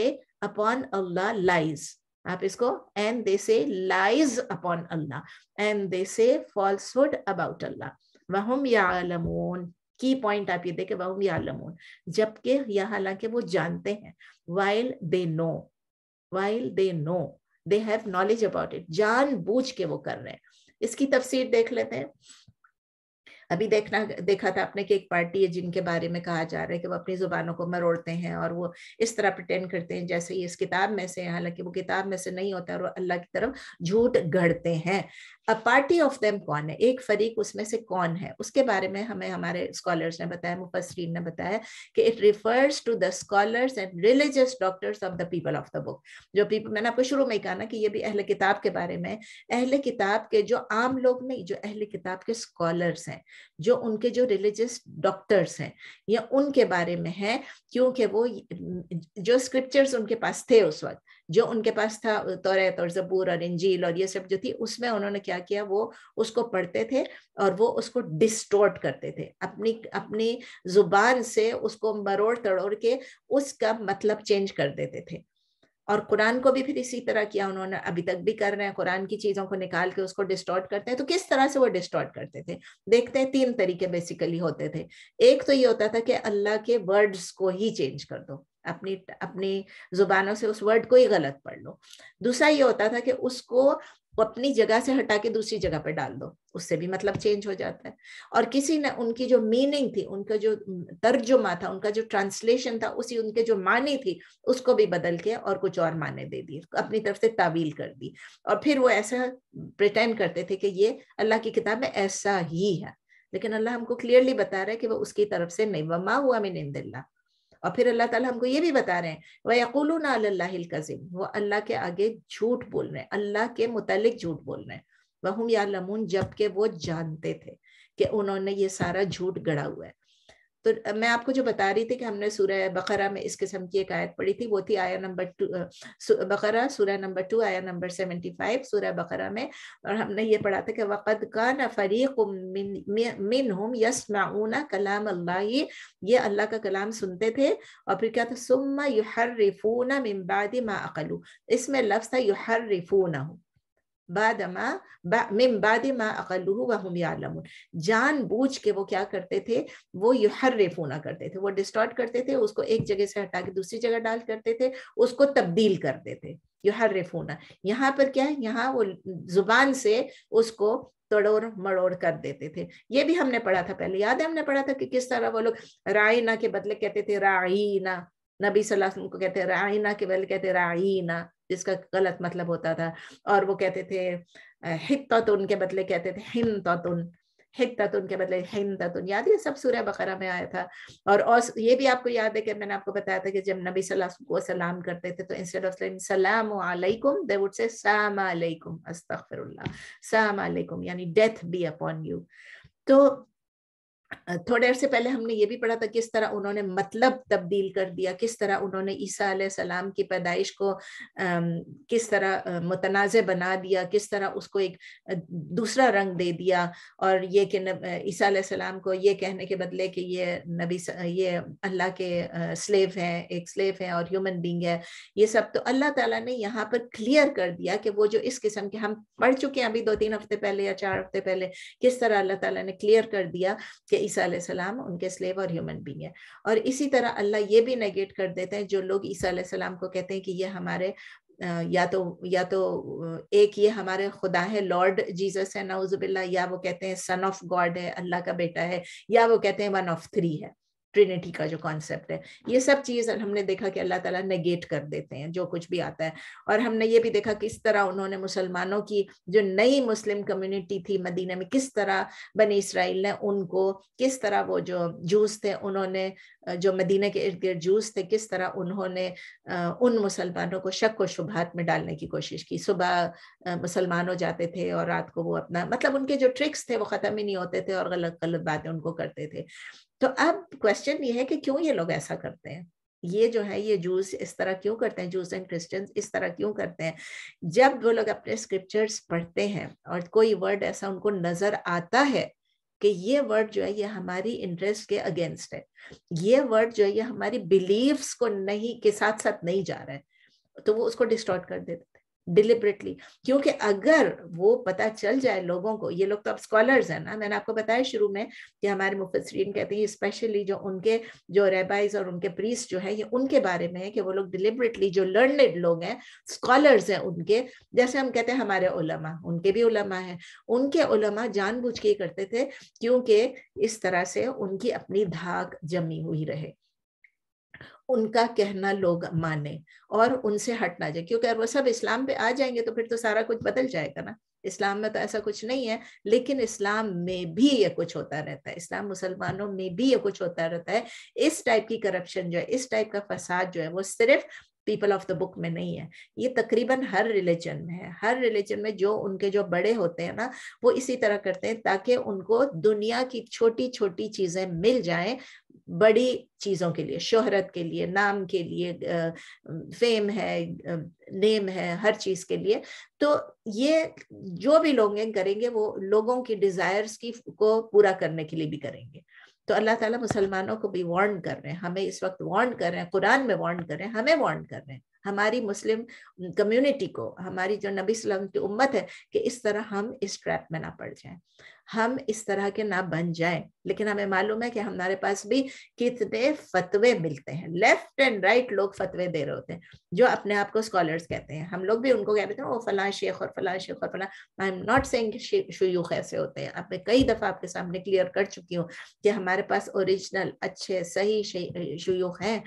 अपॉन अल्लाह लाइज आप इसको and they say lies upon Allah and they say falsehood about अल्लाह वहम यालमून की पॉइंट आप ये देखे वहम यालमून जबकि या हालांकि वो जानते हैं while they know while they know they have knowledge about it जान बूझ के वो कर रहे हैं इसकी तफसीर देख लेते हैं अभी देखना देखा था आपने कि एक पार्टी है जिनके बारे में कहा जा रहा है कि वो अपनी जुबानों को मरोड़ते हैं और वो इस तरह प्रटेंड करते हैं जैसे इस किताब में से हालांकि वो किताब में से नहीं होता और वो अल्लाह की तरफ झूठ गढ़ते हैं अ पार्टी ऑफ देम कौन है एक फरीक उसमें से कौन है उसके बारे में हमें हमारे स्कॉलर्स ने बताया मुफसरीन ने बताया कि it refers to the scholars and religious doctors of the people of the book जो पीपल मैंने आपको शुरू में ही कहा ना कि ये भी अहल किताब के बारे में अहले किताब के जो आम लोग नहीं जो अहले किताब के स्कॉलर्स हैं जो उनके जो रिलीजियस डॉक्टर्स हैं ये उनके बारे में है क्योंकि वो जो स्क्रिप्चर्स उनके पास थे उस वक्त जो उनके पास था तोरेत और जबूर और इंजील और ये सब जो थी उसमें उन्होंने क्या किया वो उसको पढ़ते थे और वो उसको डिस्टोर्ट करते थे अपनी अपनी जुबान से उसको मरोड़ तड़ोड़ के उसका मतलब चेंज कर देते थे और कुरान को भी फिर इसी तरह किया उन्होंने अभी तक भी कर रहे हैं कुरान की चीज़ों को निकाल के उसको डिस्टॉर्ट करते हैं तो किस तरह से वो डिस्टॉर्ट करते थे देखते हैं तीन तरीके बेसिकली होते थे एक तो ये होता था कि अल्लाह के वर्ड्स को ही चेंज कर दो अपनी अपनी जुबानों से उस वर्ड को ही गलत पढ़ लो दूसरा ये होता था कि उसको अपनी जगह से हटा के दूसरी जगह पर डाल दो उससे भी मतलब चेंज हो जाता है और किसी ने उनकी जो मीनिंग थी उनका जो तर्जुमा था उनका जो ट्रांसलेशन था उसी उनके जो माने थी उसको भी बदल के और कुछ और माने दे दिए अपनी तरफ से तावील कर दी और फिर वो ऐसा प्रिटेंड करते थे कि ये अल्लाह की किताब में ऐसा ही है लेकिन अल्लाह हमको क्लियरली बता रहा है कि वो उसकी तरफ से नहीं वमा हुआ मिन दिल्ला और फिर अल्लाह ताला हमको ये भी बता रहे हैं वह यकुल कजिम वो अल्लाह के आगे झूठ बोल रहे हैं अल्लाह के मुतलिक झूठ बोल रहे हैं वहम या लमून जबकि वो जानते थे कि उन्होंने ये सारा झूठ गढ़ा हुआ है तो मैं आपको जो बता रही थी कि हमने सूर्य बकरा में इस किस्म की एक आयत पढ़ी थी वो थी आया नंबर टू बकरा सूर्य नंबर टू आया नंबर सेवेंटी फाइव सूर्य बकरा में और हमने ये पढ़ा था कि वक़द का न फरीक मिन हम यस माऊना कलाम अल्लाह ये अल्लाह का कलाम सुनते थे और फिर क्या था सुम्मा हर रिफूना मिम्बादी मा अकलू इसमें लफ्ज़ था युहर रिफूना हूँ बाद बा, मिम अकलू जान बूझ के वो क्या करते थे वो युहर्रेफूना करते थे वो डिस्टॉर्ट करते थे उसको एक जगह से हटा के दूसरी जगह डाल करते थे उसको तब्दील करते थे युहर्रेफूना यहाँ पर क्या है यहाँ वो जुबान से उसको तड़ोड़ मड़ोड़ कर देते थे ये भी हमने पढ़ा था पहले याद है हमने पढ़ा था कि किस तरह वो लोग रायना के बदले कहते थे रायना नबी सल्लल्लाहु अलैहि वसल्लम को कहते रायना के बदले कहते रायना जिसका गलत मतलब होता था और वो कहते थे हित्तुन के बदले कहते थे हित हित्तुन के बदले ततुन याद ये सब सूर्य बकरा में आया था और, ये भी आपको याद है कि मैंने आपको बताया था कि जब नबी को सलाम करते थे तो इंस्टेड ऑफ सलाम दे वुड से सलाम वालेकुम अस्तगफिरुल्लाह सलाम यानी डेथ बी अपॉन यू तो थोड़े अरसे पहले हमने ये भी पढ़ा था किस तरह उन्होंने मतलब तब्दील कर दिया किस तरह उन्होंने ईसा सलाम की पैदाइश को किस तरह मुतनाज़ बना दिया किस तरह उसको एक दूसरा रंग दे दिया और ये कि ईसा सलाम को ये कहने के बदले कि ये नबी ये अल्लाह के स्लेव है एक स्लेव है और ह्यूमन बींग है ये सब तो अल्लाह ताला ने यहाँ पर क्लियर कर दिया कि वो जो इस किस्म के हम पढ़ चुके हैं अभी दो तीन हफ्ते पहले या चार हफ्ते पहले किस तरह अल्लाह तला ने क्लियर कर दिया कि ईसा उनके स्लेव और ह्यूमन बींग है और इसी तरह अल्लाह ये भी नेगेट कर देते हैं जो लोग ईसा सलाम को कहते हैं कि ये हमारे या तो या तो एक ये हमारे खुदा है लॉर्ड जीसस है नाउजुबिल्ला या वो कहते हैं सन ऑफ गॉड है अल्लाह का बेटा है या वो कहते हैं वन ऑफ थ्री है ट्रिनिटी का जो कॉन्सेप्ट है ये सब चीज हमने देखा कि अल्लाह ताला नेगेट कर देते हैं जो कुछ भी आता है और हमने ये भी देखा किस तरह उन्होंने मुसलमानों की जो नई मुस्लिम कम्युनिटी थी मदीना में किस तरह बनी इसराइल ने उनको किस तरह वो जो जूस थे उन्होंने जो मदीना के इर्द गिर्द जूस थे किस तरह उन्होंने उन मुसलमानों को शक व शुभात में डालने की कोशिश की सुबह मुसलमान हो जाते थे और रात को वो अपना मतलब उनके जो ट्रिक्स थे वो ख़त्म ही नहीं होते थे और गलत गलत बातें उनको करते थे तो अब क्वेश्चन ये है कि क्यों ये लोग ऐसा करते हैं ये जो है ये जूस इस तरह क्यों करते हैं जूस एंड क्रिश्चियंस इस तरह क्यों करते हैं जब वो लोग अपने स्क्रिप्चर्स पढ़ते हैं और कोई वर्ड ऐसा उनको नजर आता है कि ये वर्ड जो है ये हमारी इंटरेस्ट के अगेंस्ट है ये वर्ड जो है ये हमारी बिलीव्स को नहीं के साथ साथ नहीं जा रहा है तो वो उसको डिस्टॉर्ट कर देता डिलिबरेटली क्योंकि अगर वो पता चल जाए लोगों को ये लोग तो अब स्कॉलर्स हैं ना मैंने आपको बताया शुरू में कि हमारे मुफसरीन कहते हैं स्पेशली जो उनके जो रेबाइज और उनके प्रीस जो है ये उनके बारे में है कि वो लोग डिलिबरेटली जो लर्नड लोग हैं स्कॉलर्स हैं उनके जैसे हम कहते हैं हमारे उलमा उनके भी उलमा हैं उनके उलमा जानबूझ के करते थे क्योंकि इस तरह से उनकी अपनी धाक जमी हुई रहे उनका कहना लोग माने और उनसे हट ना जाए क्योंकि अगर वो सब इस्लाम पे आ जाएंगे तो फिर तो सारा कुछ बदल जाएगा ना इस्लाम में तो ऐसा कुछ नहीं है लेकिन इस्लाम में भी ये कुछ होता रहता है इस्लाम मुसलमानों में भी ये कुछ होता रहता है इस टाइप की करप्शन जो है इस टाइप का फसाद जो है वो सिर्फ पीपल ऑफ द बुक में नहीं है ये तकरीबन हर रिलीजन में है हर रिलीजन में जो उनके जो बड़े होते हैं ना वो इसी तरह करते हैं ताकि उनको दुनिया की छोटी छोटी चीजें मिल जाएं बड़ी चीजों के लिए शोहरत के लिए नाम के लिए फेम है नेम है हर चीज के लिए तो ये जो भी लोग करेंगे वो लोगों की डिजायर्स की को पूरा करने के लिए भी करेंगे तो अल्लाह ताला मुसलमानों को भी वार्न कर रहे हैं हमें इस वक्त वार्न कर रहे हैं कुरान में वार्न कर रहे हैं हमें वार्न कर रहे हैं हमारी मुस्लिम कम्युनिटी को हमारी जो नबी वसल्लम की उम्मत है कि इस तरह हम इस ट्रैप में ना पड़ जाएं हम इस तरह के ना बन जाएं लेकिन हमें मालूम है कि हमारे पास भी कितने फतवे मिलते हैं लेफ्ट एंड राइट लोग फतवे दे रहे होते हैं जो अपने आप को स्कॉलर्स कहते हैं हम लोग भी उनको कहते हैं ओ फला शेख और फला शेख और फला आई एम नॉट सेइंग शयूख ऐसे होते हैं अब मैं कई दफ़ा आपके सामने क्लियर कर चुकी हूँ कि हमारे पास ओरिजिनल अच्छे सही शयूख हैं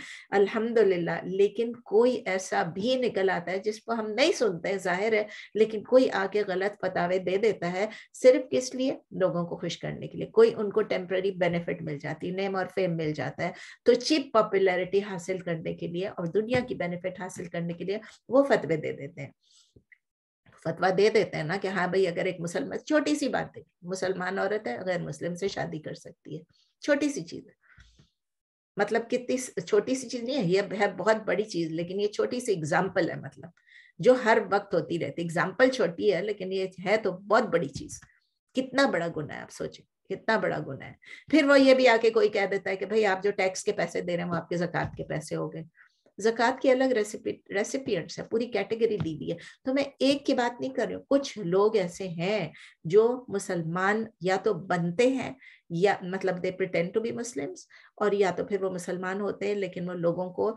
अल्हम्दुलिल्लाह लेकिन कोई ऐसा भी निकल आता है जिसको हम नहीं सुनते जाहिर है लेकिन कोई आके गलत फतावे दे देता है सिर्फ किस लिए लोगों को खुश करने के लिए कोई उनको टेम्पररी बेनिफिट मिल जाती है नेम और फेम मिल जाता है तो चिप पॉपुलैरिटी हासिल करने के लिए और दुनिया की बेनिफिट हासिल करने के लिए वो फतवे दे देते हैं फतवा दे देते हैं ना कि हाँ भाई अगर एक मुसलमान छोटी सी बात है मुसलमान औरत है अगर मुस्लिम से शादी कर सकती है छोटी सी चीज है मतलब कितनी छोटी सी चीज नहीं है ये है बहुत बड़ी चीज लेकिन ये छोटी सी एग्जाम्पल है मतलब जो हर वक्त होती रहती एग्जाम्पल छोटी है लेकिन ये है तो बहुत बड़ी चीज़ कितना बड़ा गुना है आप सोचिए कितना बड़ा गुना है फिर वो ये भी आके कोई कह देता है कि भाई आप जो टैक्स के पैसे दे रहे हैं वो आपके जक़ात के पैसे हो गए जक़ात की अलग रेसिपी रेसिपियंट्स है पूरी कैटेगरी दी हुई है तो मैं एक की बात नहीं कर रही हूँ कुछ लोग ऐसे हैं जो मुसलमान या तो बनते हैं या मतलब they pretend to be Muslims और या तो फिर वो मुसलमान होते हैं लेकिन वो लोगों को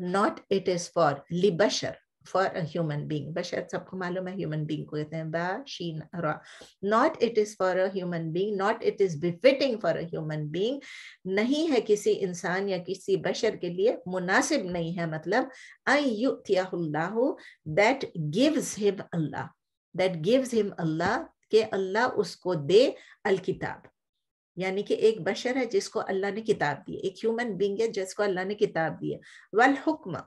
नॉट इट इज फॉर ली फॉर अ ह्यूमन बींग बशर सबको मालूम है ह्यूमन बींग को कहते हैं बा not it is for a human being not it is befitting for a human being नहीं है किसी इंसान या किसी बशर के लिए मुनासिब नहीं है मतलब Allah that gives him Allah that gives him अल्लाह के अल्लाह उसको दे अल किताब यानी कि एक बशर है जिसको अल्लाह ने किताब दी एक ह्यूमन बींग है जिसको अल्लाह ने किताब दी वल हुक्म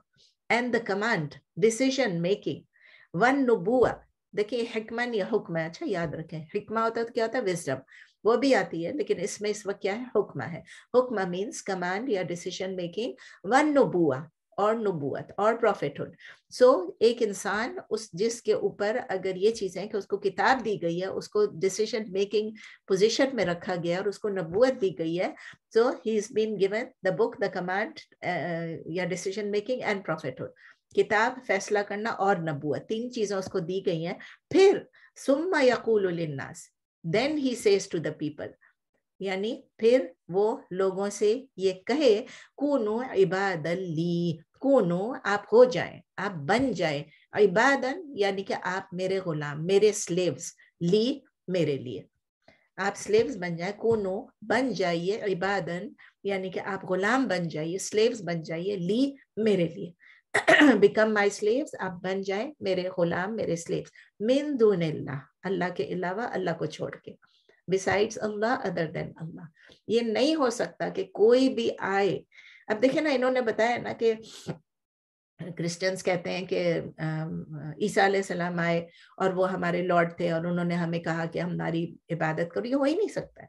and the command decision making वन नबुआ देखिए हिकमन या हुक्म है अच्छा याद रखें हिकमा होता है तो क्या होता है विजडम वो भी आती है लेकिन इसमें इस वक्त क्या है हुक्मा है हुक्मा मीन्स कमांड या डिसीजन मेकिंग वन नबुआ और नबूत और प्रॉफिटहुड सो एक इंसान उस जिसके ऊपर अगर ये चीज़ें कि उसको किताब दी गई है उसको डिसीजन मेकिंग पोजीशन में रखा गया है और उसको नबूत दी गई है so he is been given the book the command या डिसीजन मेकिंग एंड प्रॉफिटहुड किताब फैसला करना और नबूत तीन चीज़ें उसको दी गई हैं फिर सुम्मा यकूल then he says to the people यानी फिर वो लोगों से ये कहे कूनो इबादली कूनो आप हो जाए आप बन जाए इबादन यानी कि आप मेरे गुलाम मेरे स्लेव्स ली मेरे लिए आप स्लेव्स बन जाए कूनो बन जाइए इबादन यानी कि आप गुलाम बन जाइए स्लेव्स बन जाइए ली मेरे लिए बिकम माई स्लेव्स आप बन जाए मेरे गुलाम मेरे स्लेव्स मिन दून अल्लाह अल्लाह के अलावा अल्लाह को छोड़ के besides Allah other than Allah ये नहीं हो सकता कि कोई भी आए अब देखे ना इन्होंने बताया ना कि क्रिश्चियंस कहते हैं कि ईसा सलाम आए और वो हमारे लॉर्ड थे और उन्होंने हमें कहा कि हम हमारी इबादत करो ये हो ही नहीं सकता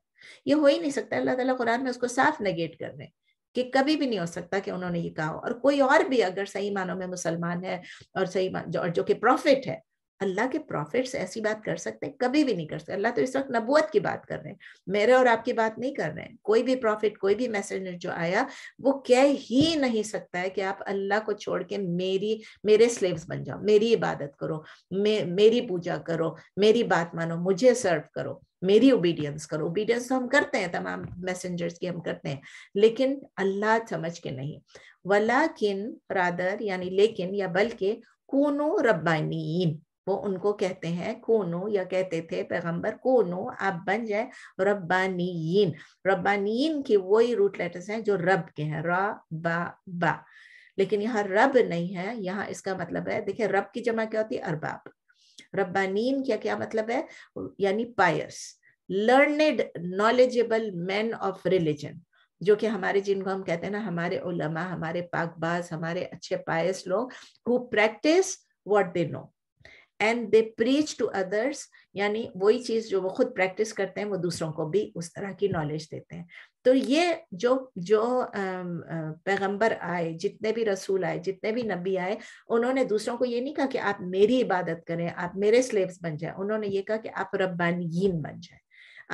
ये हो ही नहीं सकता अल्लाह ताला कुरान में उसको साफ नेगेट कर रहे हैं कि कभी भी नहीं हो सकता कि उन्होंने ये कहा और कोई और भी अगर सही मानों में मुसलमान है और सही और जो कि प्रॉफिट है अल्लाह के प्रॉफिट्स ऐसी बात कर सकते हैं कभी भी नहीं कर सकते अल्लाह तो इस वक्त नबूत की बात कर रहे हैं मेरे और आपकी बात नहीं कर रहे हैं कोई भी प्रॉफिट कोई भी मैसेजर जो आया वो कह ही नहीं सकता है कि आप अल्लाह को छोड़ के मेरी मेरे स्लेव्स बन जाओ मेरी इबादत करो मे, मेरी पूजा करो मेरी बात मानो मुझे सर्व करो मेरी ओबीडियंस करो ओबीडियंस तो हम करते हैं तमाम मैसेंजर्स की हम करते हैं लेकिन अल्लाह समझ के नहीं वला किन रादर यानी लेकिन या बल्कि कूनो रब्बानीन वो उनको कहते हैं कोनो या कहते थे पैगंबर कोनो आप बन जाए रब्बानीन रब्बानीन के वही रूट लेटर्स हैं जो रब के हैं रा बा बा लेकिन यहाँ रब नहीं है यहाँ इसका मतलब है देखिए रब की जमा क्या होती है अरबाब रब्बानीन क्या क्या मतलब है यानी pious learned knowledgeable man of religion जो कि हमारे जिनको हम कहते हैं ना हमारे उलमा हमारे पाकबाज हमारे अच्छे पायस लोग who practice what they know and they preach to others यानी वही चीज जो वो खुद प्रैक्टिस करते हैं वो दूसरों को भी उस तरह की नॉलेज देते हैं तो ये जो जो पैगंबर आए जितने भी रसूल आए जितने भी नबी आए उन्होंने दूसरों को ये नहीं कहा कि आप मेरी इबादत करें आप मेरे स्लेव्स बन जाए उन्होंने ये कहा कि आप रब्बानीन बन जाए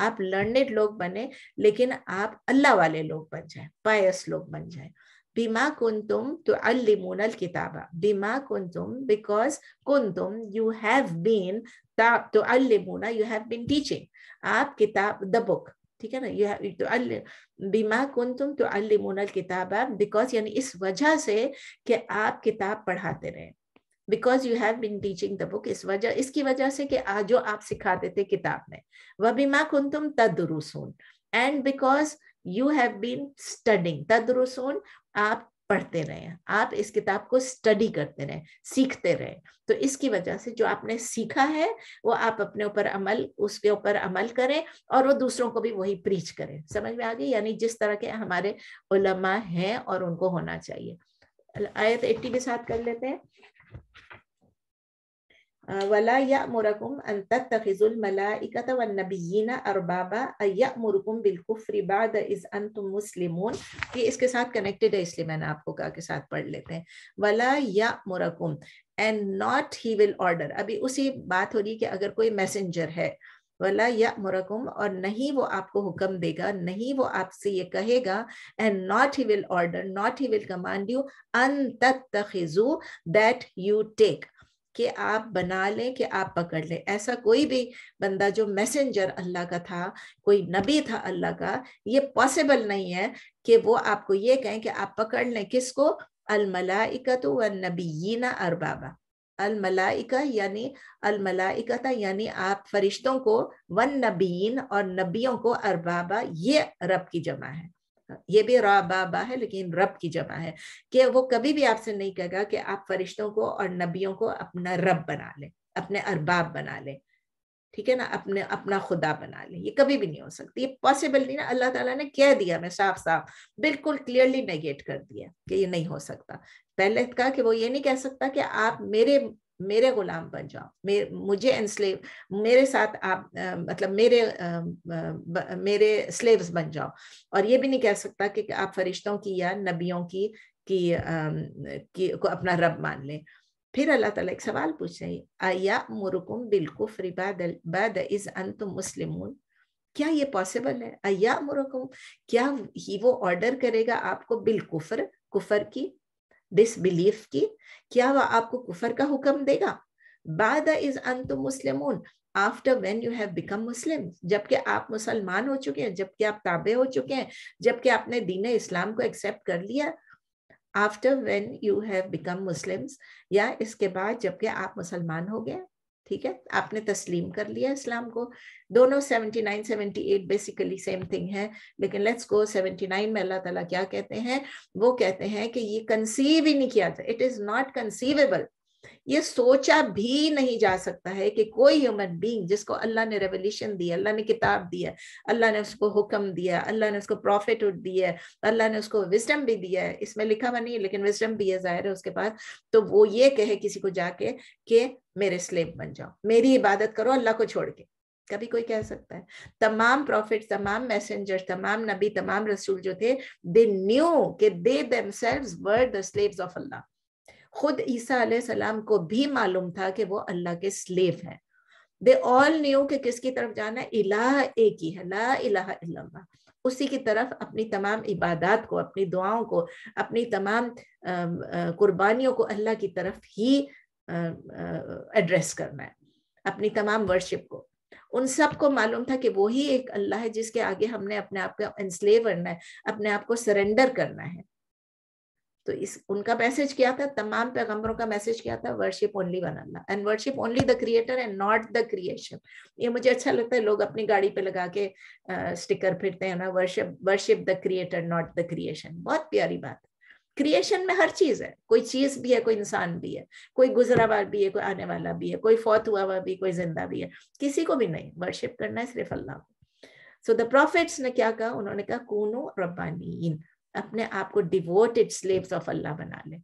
आप लर्नेड लोग बने लेकिन आप अल्लाह वाले लोग बन जाए पायस लोग बन जाए bima kuntum tuallimun al-kitaba. Bima kuntum, because kuntum, you have been, tuallimuna, you have been teaching. Aap kitab, the book. ठीक है ना यू हैव बीमा कुन तुम तो अलिमोनल किताब बिकॉज यानी इस वजह से कि आप किताब पढ़ाते रहे because you have been teaching the book इस वजह इसकी वजह से कि आज जो आप सिखाते थे किताब में वह बीमा कुन तुम तदरुसून and because you have been studying तदरुसून आप पढ़ते रहे आप इस किताब को स्टडी करते रहे सीखते रहे तो इसकी वजह से जो आपने सीखा है वो आप अपने ऊपर अमल उसके ऊपर अमल करें और वो दूसरों को भी वही प्रीच करें समझ में आ गई यानी जिस तरह के हमारे उलमा हैं और उनको होना चाहिए आयत एट्टी के साथ कर लेते हैं ولا يأمركم أن تتخذوا الملائكة والنبيين أربابا أي يأمركم بالكفر بعد إذ أنتم مسلمون ये इसके साथ कनेक्टेड है इसलिए मैंने आपको कहा के साथ पढ़ लेते हैं वला यअमुरकुम and not he will order अभी उसी बात हो रही है कि अगर कोई मैसेंजर है वला या मुरकुम और नहीं वो आपको हुक्म देगा नहीं वो आपसे ये कहेगा and not he will order not he will command you अन तखिजू दैट यू टेक कि आप बना लें कि आप पकड़ लें ऐसा कोई भी बंदा जो मैसेंजर अल्लाह का था कोई नबी था अल्लाह का ये पॉसिबल नहीं है कि वो आपको ये कहें कि आप पकड़ लें किसको अलमलाइकत व नबीना अरबाबा अलमलाइका यानी अलमलाइकता यानी आप फरिश्तों को वन नबीन और नबियों को अरबाबा ये रब की जमा है ये भी रा बा बा है लेकिन रब की जमा है कि वो कभी भी आपसे नहीं कहेगा कि आप फरिश्तों को और नबियों को अपना रब बना लें अपने अरबाब बना लें ठीक है ना अपने अपना खुदा बना लें ये कभी भी नहीं हो सकती ये पॉसिबल नहीं ना अल्लाह ताला ने कह दिया मैं साफ साफ बिल्कुल क्लियरली नेगेट कर दिया कि ये नहीं हो सकता पहले कहा कि वो ये नहीं कह सकता कि आप मेरे मेरे गुलाम बन जाओ मेरे मुझे एनस्लेव मेरे साथ आप आ, मतलब मेरे आ, मेरे स्लेव्स बन जाओ और ये भी नहीं कह सकता कि आप फरिश्तों की या नबियों की की, आ, की को अपना रब मान लें फिर अल्लाह ताला एक सवाल पूछ रही आया मुरुकुम बिलकुफ्र बाद इज अंत मुस्लिम क्या ये पॉसिबल है अया मुरुकुम क्या ही वो ऑर्डर करेगा आपको बिलकुफर कुफर की डिसबिलीफ की क्या वह आपको कुफर का हुक्म देगा बाद इज अंत मुस्लिम after when you have become Muslim जबकि आप मुसलमान हो चुके हैं जबकि आप ताबे हो चुके हैं जबकि आपने दीन इस्लाम को एक्सेप्ट कर लिया after when you have become Muslim या इसके बाद जबकि आप मुसलमान हो गए ठीक है आपने तस्लीम कर लिया इस्लाम को दोनों 79 78 बेसिकली सेम थिंग है लेकिन लेट्स गो 79 में अल्लाह ताला क्या कहते हैं वो कहते हैं कि ये कंसीव ही नहीं किया जा इट इज नॉट कंसीवेबल ये सोचा भी नहीं जा सकता है कि कोई ह्यूमन बीइंग जिसको अल्लाह ने रेवोल्यूशन दिया अल्लाह ने किताब दिया अल्लाह ने उसको हुक्म दिया अल्लाह ने उसको प्रॉफिट दिया अल्लाह ने उसको विजडम भी दिया है इसमें लिखा हुआ नहीं लेकिन विजडम भी है जाहिर है उसके पास तो वो ये कहे किसी को जाके कि मेरे स्लेब बन जाओ मेरी इबादत करो अल्लाह को छोड़ के कभी कोई कह सकता है तमाम प्रॉफिट तमाम मैसेजर तमाम नबी तमाम रसूल जो थे दे न्यू के they themselves were the slaves of Allah खुद ईसा सलाम को भी मालूम था कि वो अल्लाह के स्लेव हैं दे ऑल न्यू के किसकी तरफ जाना है इलाह एक ही है ला इलाह इल्लल्लाह उसी की तरफ अपनी तमाम इबादत को अपनी दुआओं को अपनी तमाम कुर्बानियों को अल्लाह की तरफ ही एड्रेस करना है अपनी तमाम वर्शिप को उन सब को मालूम था कि वो ही एक अल्लाह है जिसके आगे हमने अपने आप को इंस्लेव करना है अपने आप को सरेंडर करना है तो इस उनका मैसेज क्या था तमाम पैगंबरों का मैसेज क्या था worship only one Allah and worship only the creator and not the creation ये मुझे अच्छा लगता है लोग अपनी गाड़ी पे लगा के आ, स्टिकर फिरते हैं ना worship worship the creator not the creation बहुत प्यारी बात है क्रिएशन में हर चीज है कोई चीज भी है कोई इंसान भी है कोई गुजरा हुआ भी है कोई आने वाला भी है कोई फौत हुआ हुआ भी कोई जिंदा भी है किसी को भी नहीं वर्शिप करना है सिर्फ अल्लाह को सो द प्रॉफिट्स ने क्या कहा उन्होंने कहा कूनो रब्बानीन अपने आप को डिवोटेड स्लेव्स ऑफ अल्लाह बना ले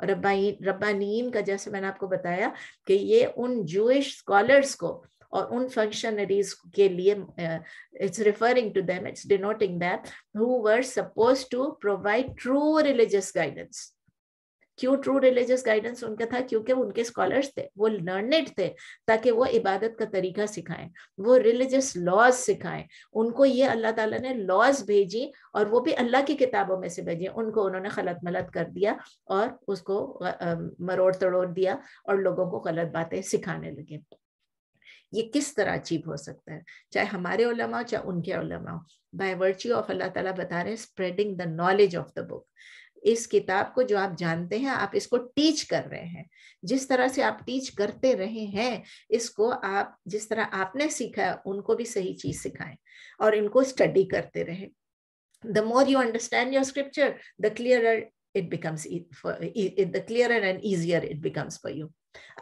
और रब्बानी रब्बानीन का जैसे मैंने आपको बताया कि ये उन जूश स्कॉलर्स को और उन फंक्शनरीज के लिए it's referring to them it's denoting that who were supposed to provide true religious guidance क्यों ट्रू रिलीजियस गाइडेंस उनका था क्योंकि उनके स्कॉलर्स थे वो लर्नेड थे ताकि वो इबादत का तरीका सिखाएं वो रिलीजियस लॉज सिखाएं उनको ये अल्लाह ताला ने लॉज भेजी और वो भी अल्लाह की किताबों में से भेजी उनको उन्होंने खलत मलत कर दिया और उसको uh, um, मरोड़ तड़ोड़ दिया और लोगों को गलत बातें सिखाने लगे ये किस तरह अचीव हो सकता है चाहे हमारे ओलमा हो चाहे उनके ओलमा हो बाय वर्च्यू ऑफ अल्लाह ताला बता रहे हैं spreading the knowledge of the book इस किताब को जो आप जानते हैं आप इसको टीच कर रहे हैं जिस तरह से आप टीच करते रहे हैं इसको आप जिस तरह आपने सीखा है उनको भी सही चीज सिखाएं और इनको स्टडी करते रहे the more you understand your scripture the clear it becomes the clear and easier it becomes for you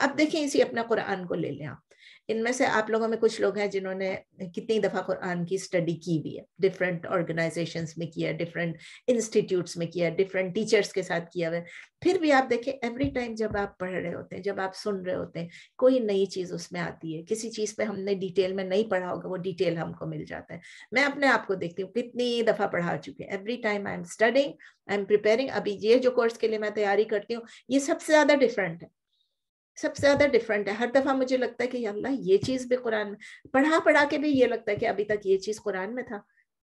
अब देखें इसी अपना कुरान को ले लें आप इनमें से आप लोगों में कुछ लोग हैं जिन्होंने कितनी दफ़ा कुरान की स्टडी की भी है डिफरेंट ऑर्गेनाइजेशन में किया डिफरेंट इंस्टीट्यूट्स में किया डिफरेंट टीचर्स के साथ किया हुआ फिर भी आप देखें एवरी टाइम जब आप पढ़ रहे होते हैं जब आप सुन रहे होते हैं कोई नई चीज़ उसमें आती है किसी चीज़ पे हमने डिटेल में नहीं पढ़ा होगा वो डिटेल हमको मिल जाता है मैं अपने आप को देखती हूँ कितनी दफ़ा पढ़ा चुकी है every time I am studying I am preparing अभी ये जो कोर्स के लिए मैं तैयारी करती हूँ ये सबसे ज़्यादा डिफरेंट है सबसे ज्यादा डिफरेंट है हर दफा मुझे लगता है कि अल्लाह ये चीज भी कुरान में पढ़ा पढ़ा के भी ये लगता है कि अभी तक ये चीज कुरान में था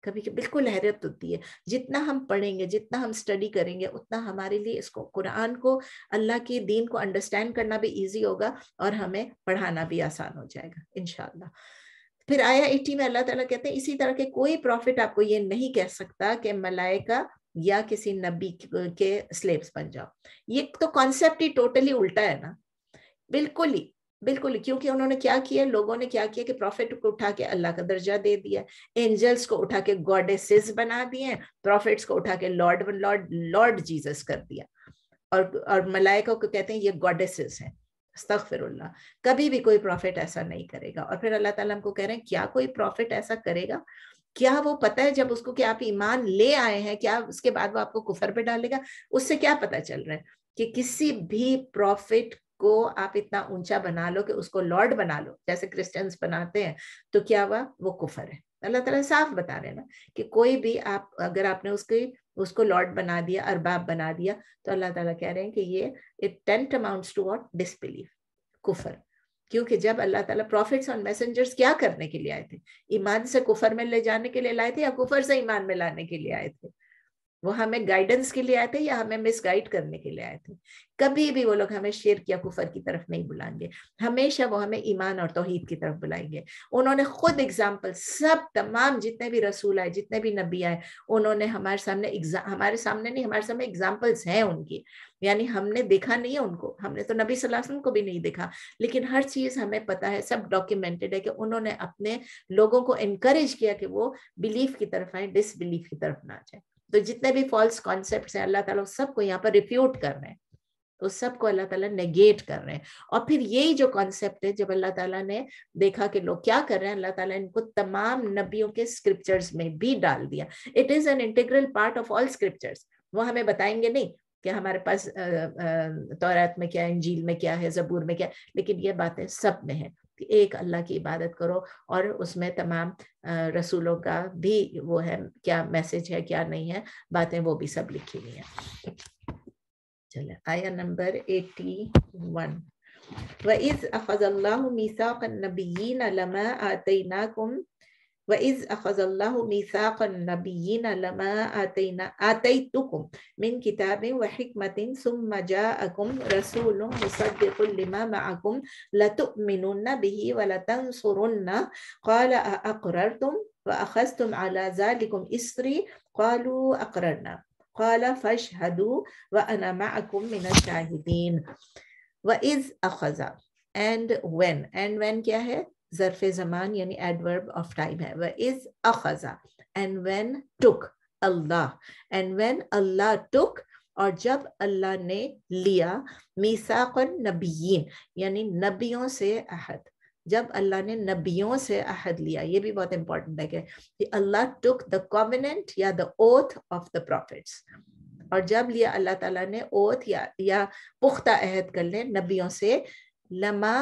कभी बिल्कुल हैरत होती है जितना हम पढ़ेंगे जितना हम स्टडी करेंगे उतना हमारे लिए इसको कुरान को अल्लाह के दीन को अंडरस्टैंड करना भी ईजी होगा और हमें पढ़ाना भी आसान हो जाएगा इनशाला फिर आया एटी में अल्लाह ताला कहते हैं इसी तरह के कोई प्रॉफिट आपको ये नहीं कह सकता कि मलाइका या किसी नबी के स्लेब्स बन जाओ ये तो कॉन्सेप्ट ही टोटली उल्टा है ना बिल्कुल ही बिल्कुल ही क्योंकि उन्होंने क्या किया लोगों ने क्या किया कि प्रॉफिट को उठा के अल्लाह का दर्जा दे दिया एंजल्स को उठा के गॉडेसेस बना दिए प्रॉफिट्स को उठा के लॉर्ड लॉर्ड लॉर्ड जीसस कर दिया और और मलाइकों को कहते हैं ये गॉडेसेस हैं अस्तगफिरुल्लाह कभी भी कोई प्रॉफिट ऐसा नहीं करेगा और फिर अल्लाह ताला हमको कह रहे हैं क्या कोई प्रॉफिट ऐसा करेगा क्या वो पता है जब उसको कि आप ईमान ले आए हैं क्या उसके बाद वो आपको कुफर पे डालेगा उससे क्या पता चल रहा है कि किसी भी प्रॉफिट को आप इतना ऊंचा बना लो कि उसको लॉर्ड बना लो जैसे क्रिश्चियंस बनाते हैं तो क्या हुआ वो कुफर है अल्लाह तला साफ बता रहे हैं ना कि कोई भी आप अगर आपने उसके उसको लॉर्ड बना दिया अरबाब बना दिया तो अल्लाह ताला कह रहे हैं कि ये it tantamounts to what disbelieve कुफर क्योंकि जब अल्लाह ताला प्रॉफिट्स और मैसेंजर्स क्या करने के लिए आए थे ईमान से कुफर में ले जाने के लिए लाए थे या कुफर से ईमान में लाने के लिए आए थे वो हमें गाइडेंस के लिए आए थे या हमें मिस गाइड करने के लिए आए थे कभी भी वो लोग हमें शेर या कुफर की तरफ नहीं बुलाएंगे हमेशा वो हमें ईमान और तोहहीद की तरफ बुलाएंगे उन्होंने खुद एग्जाम्पल सब तमाम जितने भी रसूल आए जितने भी नबी आए उन्होंने हमारे सामने हमारे सामने नहीं हमारे सामने एग्जाम्पल्स हैं उनकी यानी हमने देखा नहीं है उनको हमने तो नबी सलासम को भी नहीं देखा लेकिन हर चीज़ हमें पता है सब डॉक्यूमेंटेड है कि उन्होंने अपने लोगों को इनक्रेज किया कि वो बिलीफ की तरफ आए डिसबिलीफ की तरफ ना जाए तो जितने भी फॉल्स कॉन्सेप्ट हैं अल्लाह ताला सबको यहाँ पर रिफ्यूट कर रहे हैं तो सबको अल्लाह ताला नेगेट कर रहे हैं और फिर यही जो कॉन्सेप्ट है जब अल्लाह ताला ने देखा कि लोग क्या कर रहे हैं अल्लाह ताला इनको तमाम नबियों के स्क्रिप्चर्स में भी डाल दिया it is an integral part of all scriptures वो हमें बताएंगे नहीं कि हमारे पास तौरात में क्या है इंजील में क्या है जबूर में क्या लेकिन ये बातें सब में है एक अल्लाह की इबादत करो और उसमें तमाम रसूलों का भी वो है क्या मैसेज है क्या नहीं है बातें वो भी सब लिखी हुई है चलो आया नंबर एटी वन वज़ अखज़ल्लाहु मीसाक़ नबीन लमा आतैनाकुम وإذ أخذ الله ميثاق النبيين لما آتينا آتيتكم من كتاب وحكمة ثم جاءكم رسول مصدق لما معكم لتؤمنن به ولتنصرن قال أأقررتم وأخذتم على ذلكم إسري قالوا أقررنا قال فاشهدوا وأنا معكم من الشاهدين وإذ أخذ and when and when كيا ज़रफ़ ज़मान यानी एडवर्ब ऑफ टाइम है वह इज़ अखज़ा and when took Allah and when Allah took और जब अल्लाह ने लिया मीसाक नबीन यानी नबियों से अहद जब अल्लाह ने नबियों से अहद लिया ये भी बहुत इंपॉर्टेंट है कि अल्लाह टुक द कॉमिनेंट या the oath of the prophets और जब लिया अल्लाह ताला ने ओथ या या पुख्ता अहद कर ले नबियों से लमा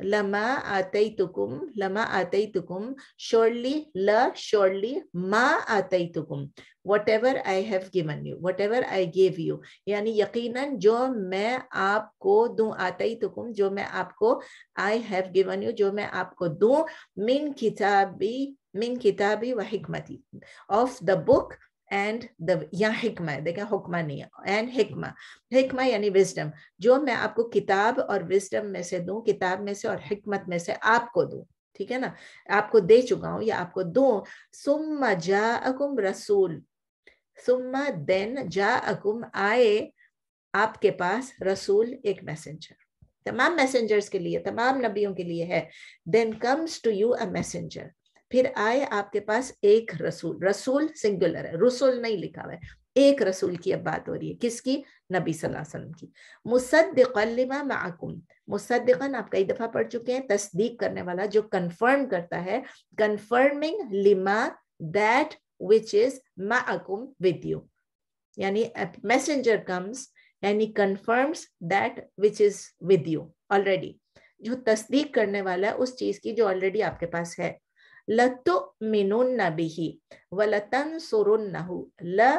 Lama ataitukum, lama ataitukum, surely, la, surely, ma ataitukum. Whatever I have given you, whatever I gave you. यानी यकीनन जो मैं आपको दूं ataitukum, jo main aapko I have given you, jo main aapko do min kitabi, min kitabi wa hikmati. Of the book and the या हिकमा है देखा हुक्मा नहीं है एंड हिकमा हिकमा यानी विजडम जो मैं आपको किताब और विजडम में से दूं किताब में से और हिकमत में से आपको दूं ठीक है ना आपको दे चुका हूं या आपको दो सुम्मा जा अकुम रसूल सुम्मा देन जा अकुम आए आपके पास रसूल एक मैसेंजर तमाम मैसेंजर्स के लिए तमाम नबियों के लिए है then comes to you a messenger फिर आए आपके पास एक रसूल रसूल सिंगुलर है रसूल नहीं लिखा हुआ है एक रसूल की अब बात हो रही है किसकी नबी वसल्लम की मुसद्दिकलिमा माकुम मुसदन आप कई दफा पढ़ चुके हैं तस्दीक करने वाला जो कन्फर्म करता है कन्फर्मिंग लिमा दैट विच इज माकुम विद यू यानी मैसेजर कम्स यानी confirms that which is with you already जो तस्दीक करने वाला है उस चीज की जो ऑलरेडी आपके पास है लतु मिनुन्न बिही वलतन लतन नहु ल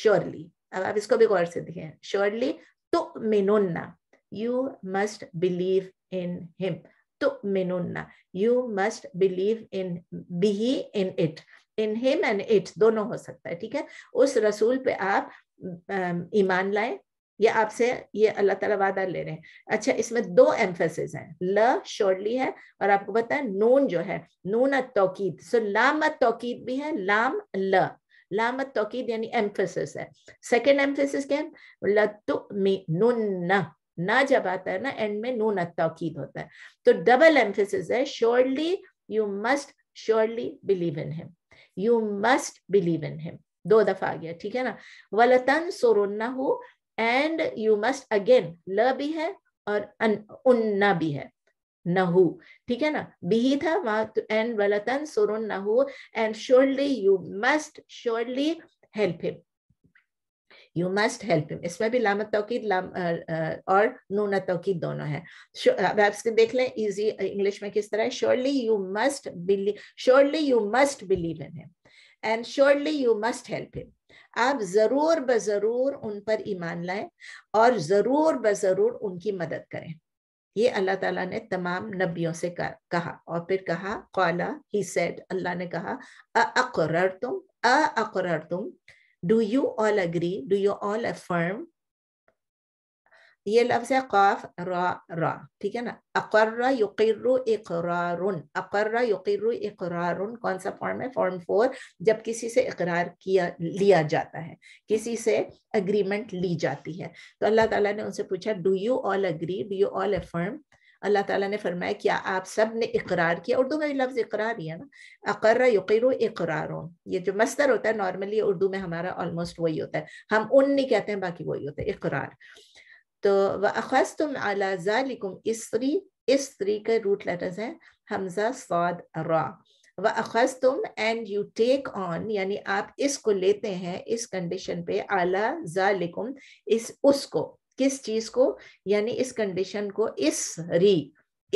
श्योरली अब आप इसको भी गौर से देखें श्योरली तो मिनुन्ना you must believe in him तो मिनुन्ना यू मस्ट बिलीव इन बिही in it in him and it दोनों हो सकता है ठीक है उस रसूल पे आप ईमान लाए ये आपसे ये अल्लाह ताला वादा ले रहे हैं अच्छा इसमें दो एम्फेसिस हैं ल शोरली है और आपको पता है नून जो है नून तोकीद सो लाम तोकीद भी है लाम ल लाम तोकीद यानी एम्फेसिस है सेकेंड एम्फेसिस क्या है लतु मी नून न ना जब आता है ना एंड में नून तोकीद होता है तो डबल एम्फेसिस है surely you must surely believe in him you must believe in him दो दफा आ गया ठीक है ना वलतन सोरुन्ना हो एंड यू मस्ट अगेन ल भी है और उन्ना भी है नहु ठीक है ना बिही था वहां तो एंड वलतन सुरुन नहु and surely you must surely help him you must help him इसमें भी लामत तोकीद लाम और नून तोकीद दोनों है अब आप इसके देख लें इजी इंग्लिश में किस तरह surely you must believe surely you must believe in him and surely you must help him आप ज़रूर ब ज़रूर उन पर ईमान लाएं और ज़रूर ब ज़रूर उनकी मदद करें ये अल्लाह ताला ने तमाम नबियों से कहा और फिर कहा कौला ही सेड अल्लाह ने कहा अकर तुम अकर तुम do you all agree do you all affirm ये लफ्ज है काफ रा रा ठीक है ना अकर्र युकिर्रु इकरारुन अकर्र युकिर्रु इकरारुन कौन सा फॉर्म है फॉर्म फोर जब किसी से इकरार किया लिया जाता है किसी से अग्रीमेंट ली जाती है तो अल्लाह ताला ने उनसे पूछा do you all agree do you all affirm अल्लाह ताला ने फरमाया क्या आप सब ने इकरार किया उर्दू में भी लफ्ज़ इकरार ही है ना अकर्र युकर इकरार ये जो मस्तर होता है नॉर्मली उर्दू में हमारा ऑलमोस्ट वही होता है हम उन नहीं कहते हैं बाकी वही होता है इकरार तो वखस तुम अला जालिकुम इसरी के रूट लेटर्स हैं हमजा स्वाद रा व अखज तुम एंड यू टेक ऑन यानी आप इसको लेते हैं इस कंडीशन पे आला जालिकुम इस उसको किस चीज को यानी इस कंडीशन को इस री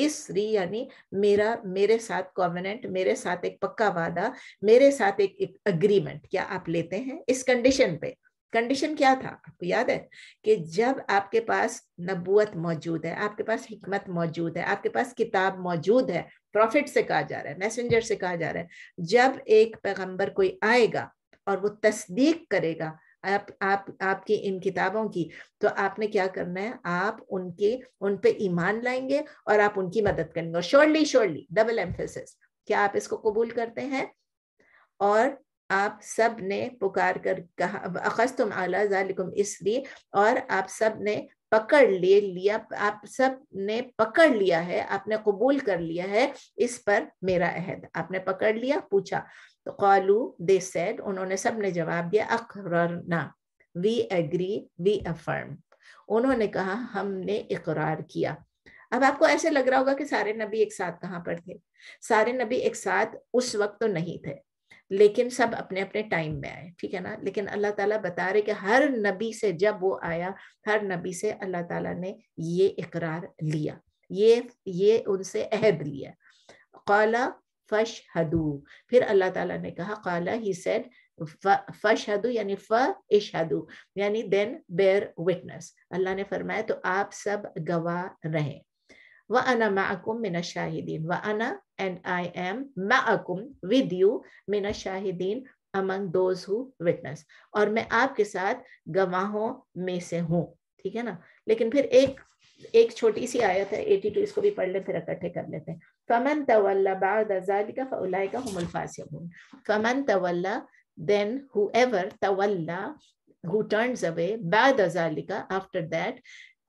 इस री यानी मेरा मेरे साथ कॉवेनेंट मेरे साथ एक पक्का वादा मेरे साथ एक, एक अग्रीमेंट क्या आप लेते हैं इस कंडीशन पे कंडीशन क्या था आपको याद है कि जब आपके पास नबूत मौजूद है आपके पास हिकमत मौजूद है आपके पास किताब मौजूद है प्रॉफिट से कहा जा रहा है मैसेंजर से कहा जा रहा है जब एक पैगंबर कोई आएगा और वो तस्दीक करेगा आप आप आपकी इन किताबों की तो आपने क्या करना है आप उनके उन पे ईमान लाएंगे और आप उनकी मदद करेंगे और श्योरली श्योरली डबल एम्फेसिस क्या आप इसको कबूल करते हैं और आप सब ने पुकार कर कहा अखज तुम आला जालिकुम और आप सब ने पकड़ ले लिया आप सब ने पकड़ लिया है आपने कबूल कर लिया है इस पर मेरा अहद आपने पकड़ लिया पूछा तो कॉलू दे सेड उन्होंने सब ने जवाब दिया अखरना वी एग्री वी अफर्म उन्होंने कहा हमने इकरार किया अब आपको ऐसे लग रहा होगा कि सारे नबी एक साथ कहाँ पर थे सारे नबी एक साथ उस वक्त तो नहीं थे लेकिन सब अपने अपने टाइम में आए ठीक है ना लेकिन अल्लाह ताला बता रहे कि हर नबी से जब वो आया हर नबी से अल्लाह ताला ने ये इकरार लिया ये ये उनसे अहद लिया काला फश हदू फिर अल्लाह ताला ने कहा काला ही सेड फश हदू यानी फ इश हदू यानी देन बेर विटनेस अल्लाह ने फरमाया तो आप सब गवाह रहे व अना माकुम मिन शाहिदीन व अना and I am ma'akum with you mina shahideen among those who witness और मैं आपके साथ गवाहों में से हूँ ठीक है ना लेकिन फिर एक एक छोटी सी आयत है 82 इसको भी पढ़ ले फिर इकट्ठे कर लेते हैं फमन तवल्ला बाद अजालिका फ़उलाइका हुमुल फासिबून फमन तवल्ला then whoever tawalla who turns away ba'da zalika after that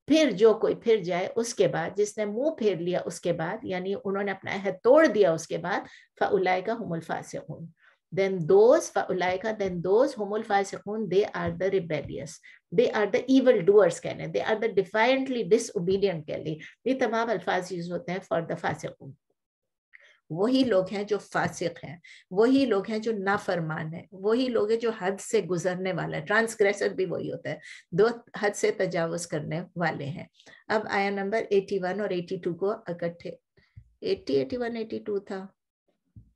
फिर जो कोई फिर जाए उसके बाद जिसने मुंह फेर लिया उसके बाद यानी उन्होंने अपना अहद तोड़ दिया उसके बाद फलाय का हमल फासिकून देन दोज फलाय का देन दोज हमल फासिकून they are the rebellious they are the evil doers कह they are the defiantly disobedient कह ये तमाम अल्फाज यूज होते हैं फॉर द फासिकून वही लोग हैं जो फासिक हैं वही लोग हैं जो नाफरमान है वही लोग हैं जो हद से गुजरने वाला है ट्रांसग्रेसर भी वही होता है दो हद से तजावज करने वाले हैं अब आया नंबर 81 और 82 को इकट्ठे 80 81 82 था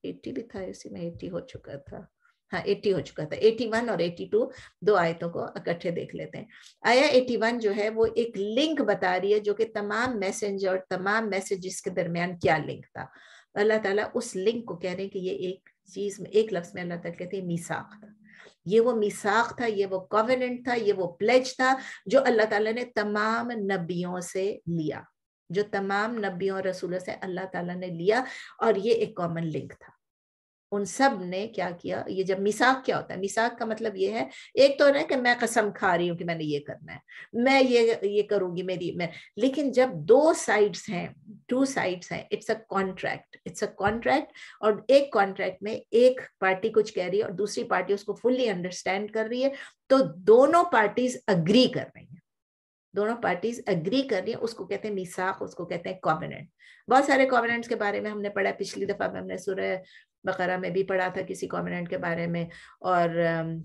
80 भी था इसी में 80 हो चुका था हाँ एटी हो चुका था एटी वन और एटी टू दो आयतों को इकट्ठे देख लेते हैं आया एटी वन जो है वो एक लिंक बता रही है जो कि तमाम मैसेज और तमाम मैसेजेस के दरमियान क्या लिंक था अल्लाह ताला उस लिंक को कह रहे हैं कि ये एक चीज में एक लफ्ज में अल्लाह ताला कहते हैं मिसाक था ये वो मिसाक था ये वो कॉवेनेंट था ये वो प्लेज था जो अल्लाह ताला ने तमाम नबियों से लिया जो तमाम नबियों और रसूलों से अल्लाह ताला ने लिया और ये एक कॉमन लिंक था उन सब ने क्या किया ये जब मिसाक क्या होता है मिसाक का मतलब ये है एक तो ना कि मैं कसम खा रही हूं कि मैंने ये करना है मैं ये ये करूंगी मेरी मैं लेकिन जब दो साइड्स हैं टू साइड्स हैं it's a contract it's a contract और एक कॉन्ट्रैक्ट में एक पार्टी कुछ कह रही है और दूसरी पार्टी उसको फुल्ली अंडरस्टैंड कर रही है तो दोनों पार्टीज अग्री कर रही है दोनों पार्टीज अग्री कर रही है उसको कहते हैं मिसाक उसको कहते हैं कॉमिनेंट बहुत सारे कॉमिनेंट्स के बारे में हमने पढ़ा पिछली दफा में हमने सुरह बकरा में भी पढ़ा था किसी कॉमिनेंट के बारे में और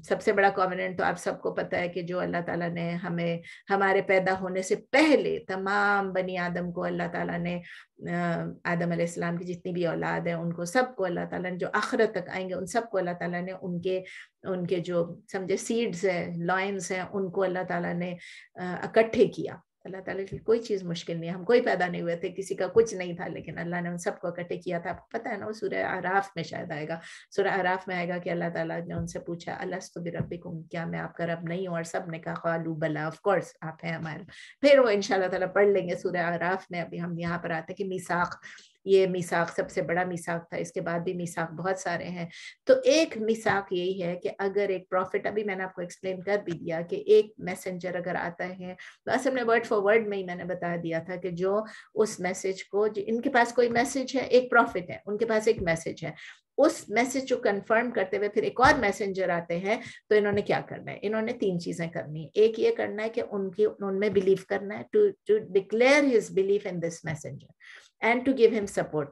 सबसे बड़ा कॉमिनेंट तो आप सबको पता है कि जो अल्लाह ताला ने हमें हमारे पैदा होने से पहले तमाम बनी आदम को अल्लाह ताला ने आदम अलैहिस्सलाम की जितनी भी औलाद है उनको सबको अल्लाह ताला ने जो आखरत तक आएंगे उन सबको अल्लाह ताला ने उनके उनके जो समझे सीड्स हैं लॉइंस हैं उनको अल्लाह ताला ने इकट्ठे किया अल्लाह ताला की कोई चीज़ मुश्किल नहीं है हम कोई पैदा नहीं हुए थे किसी का कुछ नहीं था लेकिन अल्लाह ने उन सबको इकट्ठे किया था आपको पता है ना वो सूर्य आराफ में शायद आएगा सूर्य आराफ में आएगा कि अल्लाह ताला ने उनसे पूछा अल्लाह तो रबी क्या मैं आपका रब नहीं हूँ और सब ने कहा खालू बला ऑफकोर्स आप हैं हमारा फिर वो इन ताला पढ़ लेंगे सूर्य आराफ में अभी हम यहाँ पर आते कि मिसाख ये मिसाक सबसे बड़ा मिसाक था इसके बाद भी मिसाक बहुत सारे हैं तो एक मिसाक यही है कि अगर एक प्रॉफिट अभी मैंने आपको एक्सप्लेन कर भी दिया कि एक मैसेंजर अगर आता है तो असल में वर्ड फॉर वर्ड में ही मैंने बता दिया था कि जो उस मैसेज को इनके पास कोई मैसेज है एक प्रॉफिट है उनके पास एक मैसेज है उस मैसेज को कंफर्म करते हुए फिर एक और मैसेंजर आते हैं तो इन्होंने क्या करना है इन्होंने तीन चीजें करनी है एक ये करना है कि उनकी उनमें बिलीव करना है to to declare his belief in this messenger and to give him support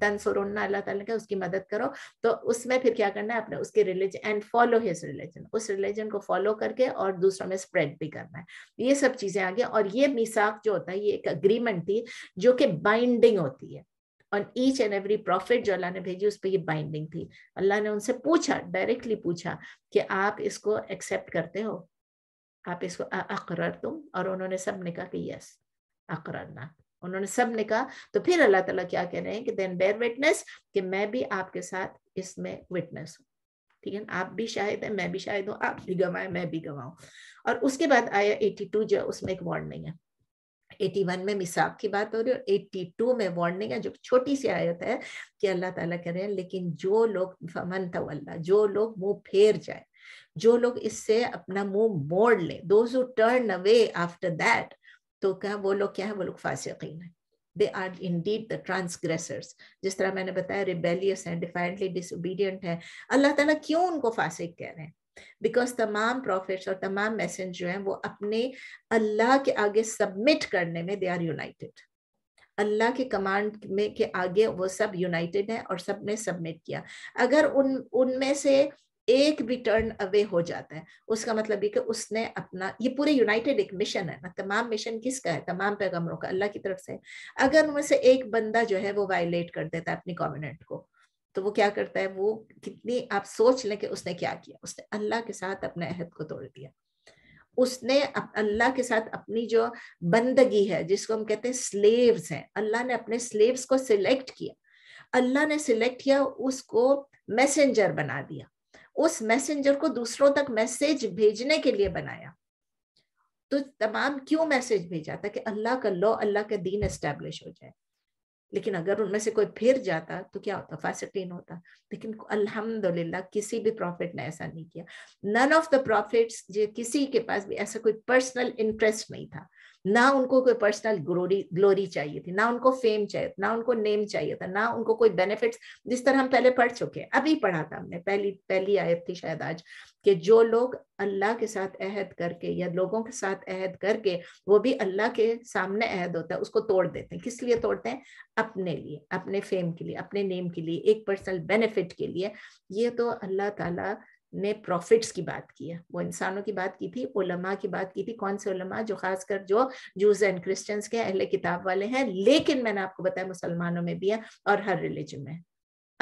तन सोरोना अल्लाह का उसकी मदद करो तो उसमें फिर क्या करना है अपने उसके religion and follow his religion उस रिलीजन को फॉलो करके और दूसरों में स्प्रेड भी करना है ये सब चीजें आ गई और ये मिसाक जो होता है ये एक अग्रीमेंट थी जो कि बाइंडिंग होती है on each and every prophet जो अल्लाह ने भेजी उस पर ये बाइंडिंग थी अल्लाह ने उनसे पूछा डायरेक्टली पूछा कि आप इसको एक्सेप्ट करते हो आप इसको अकर तुम और उन्होंने सब ने कहा कि यस अकररना उन्होंने सब ने कहा तो फिर अल्लाह ताला क्या कह रहे हैं कि देन बेर विटनेस कि मैं भी आपके साथ इसमें विटनेस हूँ ठीक है आप भी शायद है मैं भी शायद हूँ आप भी गवाए मैं भी गवाऊं और उसके बाद आया 82 जो उसमें एक वार्निंग है 81 में मिसाब की बात हो रही है और 82 में वार्निंग है जो छोटी सी आयत है कि अल्लाह ताला कह रहे हैं लेकिन जो लोग फमन तवल्ला जो लोग मुंह फेर जाए जो लोग इससे अपना मुंह मोड़ ले दो टर्न अवे आफ्टर दैट तो क्या वो लोग क्या है वो लोग फासिकीन है they are indeed the transgressors जिस तरह मैंने बताया रिबेलियस हैं डिफाइंटली डिसोबीडियंट है अल्लाह ताला क्यों उनको फासिक कह रहे हैं बिकॉज तमाम प्रॉफिट्स और तमाम मैसेज जो हैं वो अपने अल्लाह के आगे सबमिट करने में दे आर यूनाइटेड अल्लाह के कमांड में के आगे वो सब यूनाइटेड हैं और सब ने सबमिट किया अगर उन उनमें से एक भी टर्न अवे हो जाता है उसका मतलब ये कि उसने अपना ये पूरे यूनाइटेड एक मिशन है ना तमाम मिशन किसका है तमाम पैगमरों का अल्लाह की तरफ से अगर उनमें से एक बंदा जो है वो वायलेट कर देता है अपनी कॉमिनेंट को तो वो क्या करता है वो कितनी आप सोच लें कि उसने क्या किया उसने अल्लाह के साथ अपने अहद को तोड़ दिया उसने अल्लाह के साथ अपनी जो बंदगी है जिसको हम कहते हैं स्लेव्स हैं अल्लाह ने अपने स्लेव्स को सिलेक्ट किया अल्लाह ने सिलेक्ट किया उसको मैसेंजर बना दिया उस मैसेंजर को दूसरों तक मैसेज भेजने के लिए बनाया तो तमाम क्यों मैसेज भेजा ताकि अल्लाह का लॉ अल्लाह का दीन एस्टेब्लिश हो जाए लेकिन अगर उनमें से कोई फिर जाता तो क्या होता फासिकीन होता लेकिन अल्हम्दुलिल्लाह किसी भी प्रॉफिट ने ऐसा नहीं किया नन ऑफ द प्रॉफिट्स किसी के पास भी ऐसा कोई पर्सनल इंटरेस्ट नहीं था ना उनको कोई पर्सनल ग्लोरी ग्लोरी चाहिए थी ना उनको फेम चाहिए ना उनको नेम चाहिए था ना उनको कोई बेनिफिट्स जिस तरह हम पहले पढ़ चुके हैं अभी पढ़ा था हमने पहली पहली आयत थी शायद आज कि जो लोग अल्लाह के साथ अहद करके या लोगों के साथ अहद करके वो भी अल्लाह के सामने अहद होता है उसको तोड़ देते हैं किस लिए तोड़ते हैं अपने लिए अपने फेम के लिए अपने नेम के लिए एक पर्सनल बेनिफिट के लिए ये तो अल्लाह ताला ने प्रॉफिट्स की बात की है वो इंसानों की बात की थी ओलमा की बात की थी कौन से ओलमा जो खासकर जो जूस एंड क्रिश्चियंस के अहले किताब वाले हैं लेकिन मैंने आपको बताया मुसलमानों में भी है और हर रिलीजन में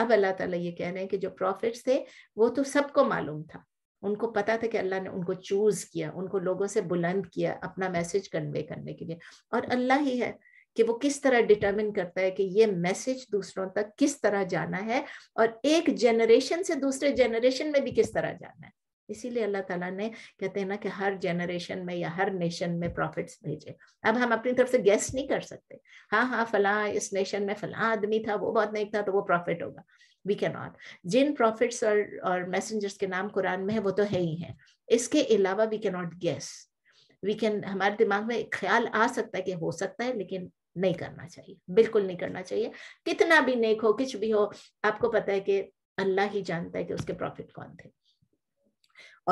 अब अल्लाह ताला ये कह रहे हैं कि जो प्रॉफिट्स थे वो तो सबको मालूम था उनको पता था कि अल्लाह ने उनको चूज किया उनको लोगों से बुलंद किया अपना मैसेज कन्वे करने के लिए और अल्लाह ही है कि वो किस तरह डिटरमिन करता है कि ये मैसेज दूसरों तक किस तरह जाना है और एक जनरेशन से दूसरे जनरेशन में भी किस तरह जाना है इसीलिए अल्लाह ताला ने कहते हैं ना कि हर जनरेशन में या हर नेशन में प्रॉफिट्स भेजे अब हम अपनी तरफ से गैस नहीं कर सकते हाँ हाँ फला इस नेशन में फला आदमी था वो बहुत नेक था तो वो प्रॉफिट होगा वी कैन नॉट जिन प्रॉफिट्स और और मैसेंजर्स के नाम कुरान में है वो तो है ही है इसके अलावा we can not guess we can हमारे दिमाग में ख्याल आ सकता है कि हो सकता है लेकिन नहीं करना चाहिए बिल्कुल नहीं करना चाहिए कितना भी नेक हो कुछ भी हो आपको पता है कि अल्लाह ही जानता है कि उसके प्रॉफिट कौन थे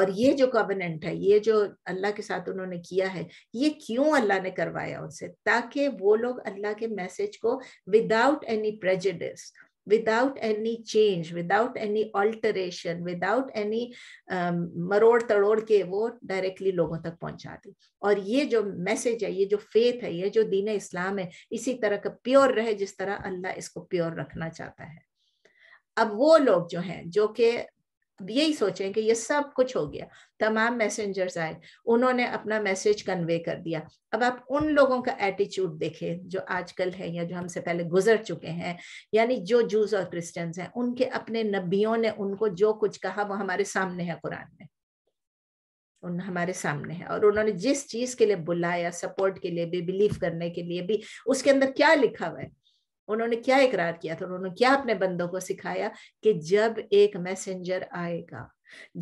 और ये जो कॉवेनेंट है ये जो अल्लाह के साथ उन्होंने किया है ये क्यों अल्लाह ने करवाया उनसे ताकि वो लोग अल्लाह के मैसेज को without any prejudice without any change, without any alteration, without any um, मरोड़ तड़ोड़ के वो डायरेक्टली लोगों तक पहुंचा दी और ये जो मैसेज है ये जो फेथ है ये जो दीन इस्लाम है इसी तरह का प्योर रहे जिस तरह अल्लाह इसको प्योर रखना चाहता है अब वो लोग जो हैं जो कि यही सोचें कि ये सब कुछ हो गया तमाम मैसेंजर्स आए उन्होंने अपना मैसेज कन्वे कर दिया अब आप उन लोगों का एटीट्यूड देखें जो आजकल है या जो हमसे पहले गुजर चुके हैं यानी जो जूस और क्रिश्चियंस हैं उनके अपने नबियों ने उनको जो कुछ कहा वो हमारे सामने है कुरान में उन हमारे सामने है और उन्होंने जिस चीज के लिए बुलाया सपोर्ट के लिए भी बिलीव करने के लिए भी उसके अंदर क्या लिखा हुआ है उन्होंने क्या इकरार किया था उन्होंने क्या अपने बंदों को सिखाया कि जब एक मैसेंजर आएगा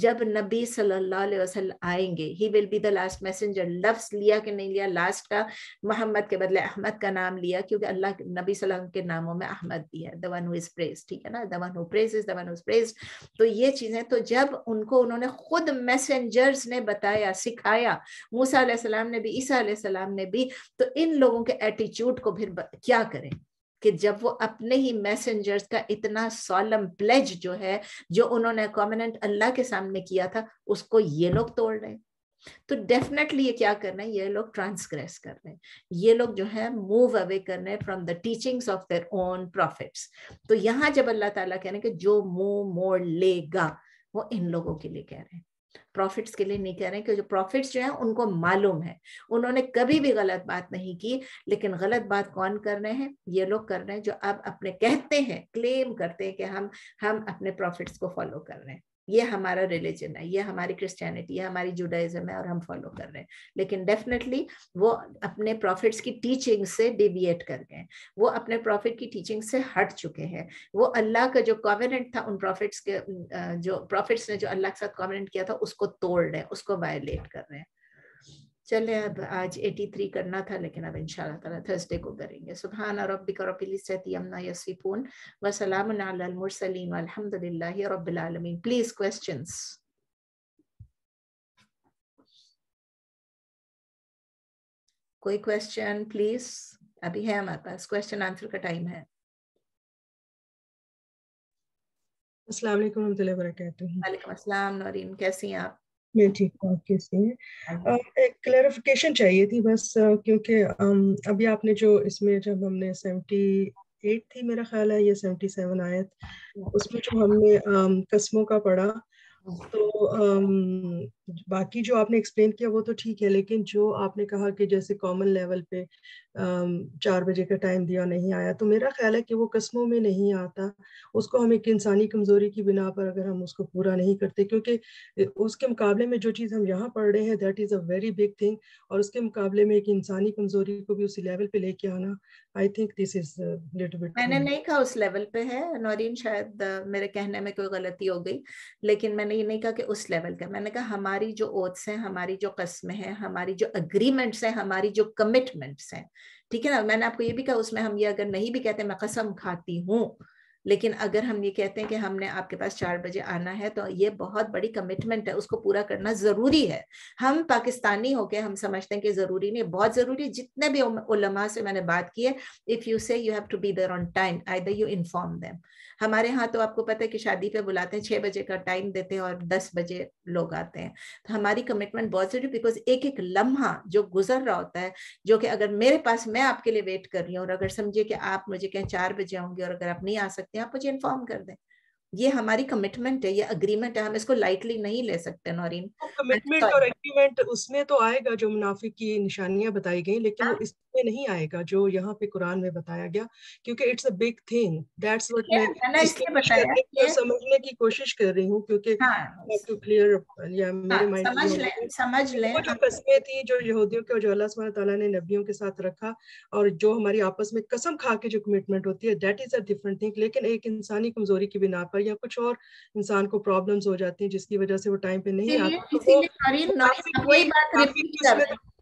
जब नबी सल्लल्लाहु अलैहि वसल्लम आएंगे he will be the last messenger लफ्स लिया कि नहीं लिया लास्ट का मोहम्मद के बदले अहमद का नाम लिया क्योंकि अल्लाह नबी सल्लम के नामों में अहमद भी है दवन हु इज प्रेज ठीक है ना the one who praise is the one whose praise तो ये चीजें तो जब उनको उन्होंने खुद मैसेंजर्स ने बताया सिखाया मूसा सलाम ने भी ईसा ने भी तो इन लोगों के एटीट्यूड को फिर क्या करें कि जब वो अपने ही मैसेंजर्स का इतना सॉलम प्लेज जो है जो उन्होंने कॉमिनेंट अल्लाह के सामने किया था उसको ये लोग तोड़ रहे हैं तो डेफिनेटली ये क्या कर रहे हैं ये लोग ट्रांसग्रेस कर रहे हैं ये लोग जो है मूव अवे कर रहे हैं from the teachings of their own prophets तो यहाँ जब अल्लाह ताला कह रहे हैं कि जो मुंह मोड़ लेगा वो इन लोगों के लिए कह रहे हैं प्रॉफिट्स के लिए नहीं कह रहे हैं क्योंकि प्रॉफिट्स जो है उनको मालूम है उन्होंने कभी भी गलत बात नहीं की लेकिन गलत बात कौन कर रहे हैं ये लोग कर रहे हैं जो अब अपने कहते हैं क्लेम करते हैं कि हम हम अपने प्रॉफिट्स को फॉलो कर रहे हैं ये हमारा रिलीजन है ये हमारी क्रिस्टानिटी है हमारी जुडाइज्म है और हम फॉलो कर रहे हैं लेकिन डेफिनेटली वो अपने प्रॉफिट्स की टीचिंग से डिविएट कर गए वो अपने प्रॉफिट की टीचिंग से हट चुके हैं वो अल्लाह का जो कॉवेनेंट था उन प्रॉफिट्स के जो प्रॉफिट्स ने जो अल्लाह के साथ कॉवेनेंट किया था उसको तोड़ रहे हैं उसको वायोलेट कर रहे हैं चले अब आज 83 करना था लेकिन अब इंशाल्लाह ताला थर्सडे को करेंगे सुबह रब्बिक रब्बिल यसिफून व अलल मुरसलीन रब्बिल आलमीन प्लीज क्वेश्चंस कोई क्वेश्चन प्लीज अभी है हमारे पास क्वेश्चन आंसर का टाइम है अस्सलाम वालेकुम नौरीन कैसी हैं आप मैं ठीक हूँ आपके इसलिए हाँ। एक क्लैरिफिकेशन चाहिए थी बस क्योंकि अभी आपने जो इसमें जब हमने सेवेंटी एट थी मेरा ख्याल है या सेवेंटी सेवन आयत उसमें जो हमने कस्मों का पढ़ा हाँ। तो बाकी जो आपने एक्सप्लेन किया वो तो ठीक है लेकिन जो आपने कहा कि जैसे कॉमन लेवल पे चार बजे का टाइम दिया नहीं आया तो मेरा ख्याल है कि वो कस्मों में नहीं आता उसको हम एक इंसानी कमज़ोरी की बिना पर अगर हम उसको पूरा नहीं करते क्योंकि उसके मुकाबले में जो चीज़ हम यहाँ पढ़ रहे हैं that is a very big thing और उसके मुकाबले में एक इंसानी कमज़ोरी को भी उसी लेवल पे लेके आना I think this is little bit मैंने नहीं कहा उस लेवल पे है नौरीन शायद मेरे कहने में कोई गलती हो गई लेकिन मैंने ये नहीं कहा कि उस लेवल का मैंने कहा हमारे हमारी जो ओथ्स हैं हमारी जो कस्में हैं हमारी जो अग्रीमेंट्स हैं हमारी जो कमिटमेंट्स हैं ठीक है ना मैंने आपको ये भी कहा उसमें हम ये अगर नहीं भी कहते मैं कसम खाती हूँ लेकिन अगर हम ये कहते हैं कि हमने आपके पास चार बजे आना है तो ये बहुत बड़ी कमिटमेंट है उसको पूरा करना जरूरी है हम पाकिस्तानी होके हम समझते हैं कि जरूरी नहीं बहुत जरूरी है जितने भी उलमा से मैंने बात की है if you say you have to be there on time I you inform them हमारे यहाँ तो आपको पता है कि शादी पे बुलाते हैं छह बजे का टाइम देते हैं और दस बजे लोग आते हैं तो हमारी कमिटमेंट बहुत जरूरी बिकॉज एक एक लम्हा जो गुजर रहा होता है जो कि अगर मेरे पास मैं आपके लिए वेट कर रही हूँ और अगर समझिए कि आप मुझे कहें चार बजे आऊंगी और अगर आप नहीं आ सकते आप मुझे इन्फॉर्म कर दें ये हमारी कमिटमेंट है ये अग्रीमेंट है हम इसको लाइटली नहीं ले सकते नौरीन कमिटमेंट और एग्रीमेंट उसमें तो आएगा जो मुनाफे की निशानियां बताई गई लेकिन हाँ। इस में नहीं आएगा जो यहाँ पे कुरान में बताया गया क्योंकि it's a big thing that's what मैं समझने की कोशिश कर रही हूँ क्योंकि टू हाँ। क्लियर या हाँ, मेरे माइंड समझ ले समझ ले जो थी जो यहूदियों के और जो अल्लाह ने नबियों के साथ रखा और जो हमारी आपस में कसम खा के जो कमिटमेंट होती है that is a different thing लेकिन एक इंसानी कमजोरी की बिना पर या कुछ और इंसान को प्रॉब्लम्स हो जाती हैं जिसकी वजह से वो टाइम पे नहीं आता तो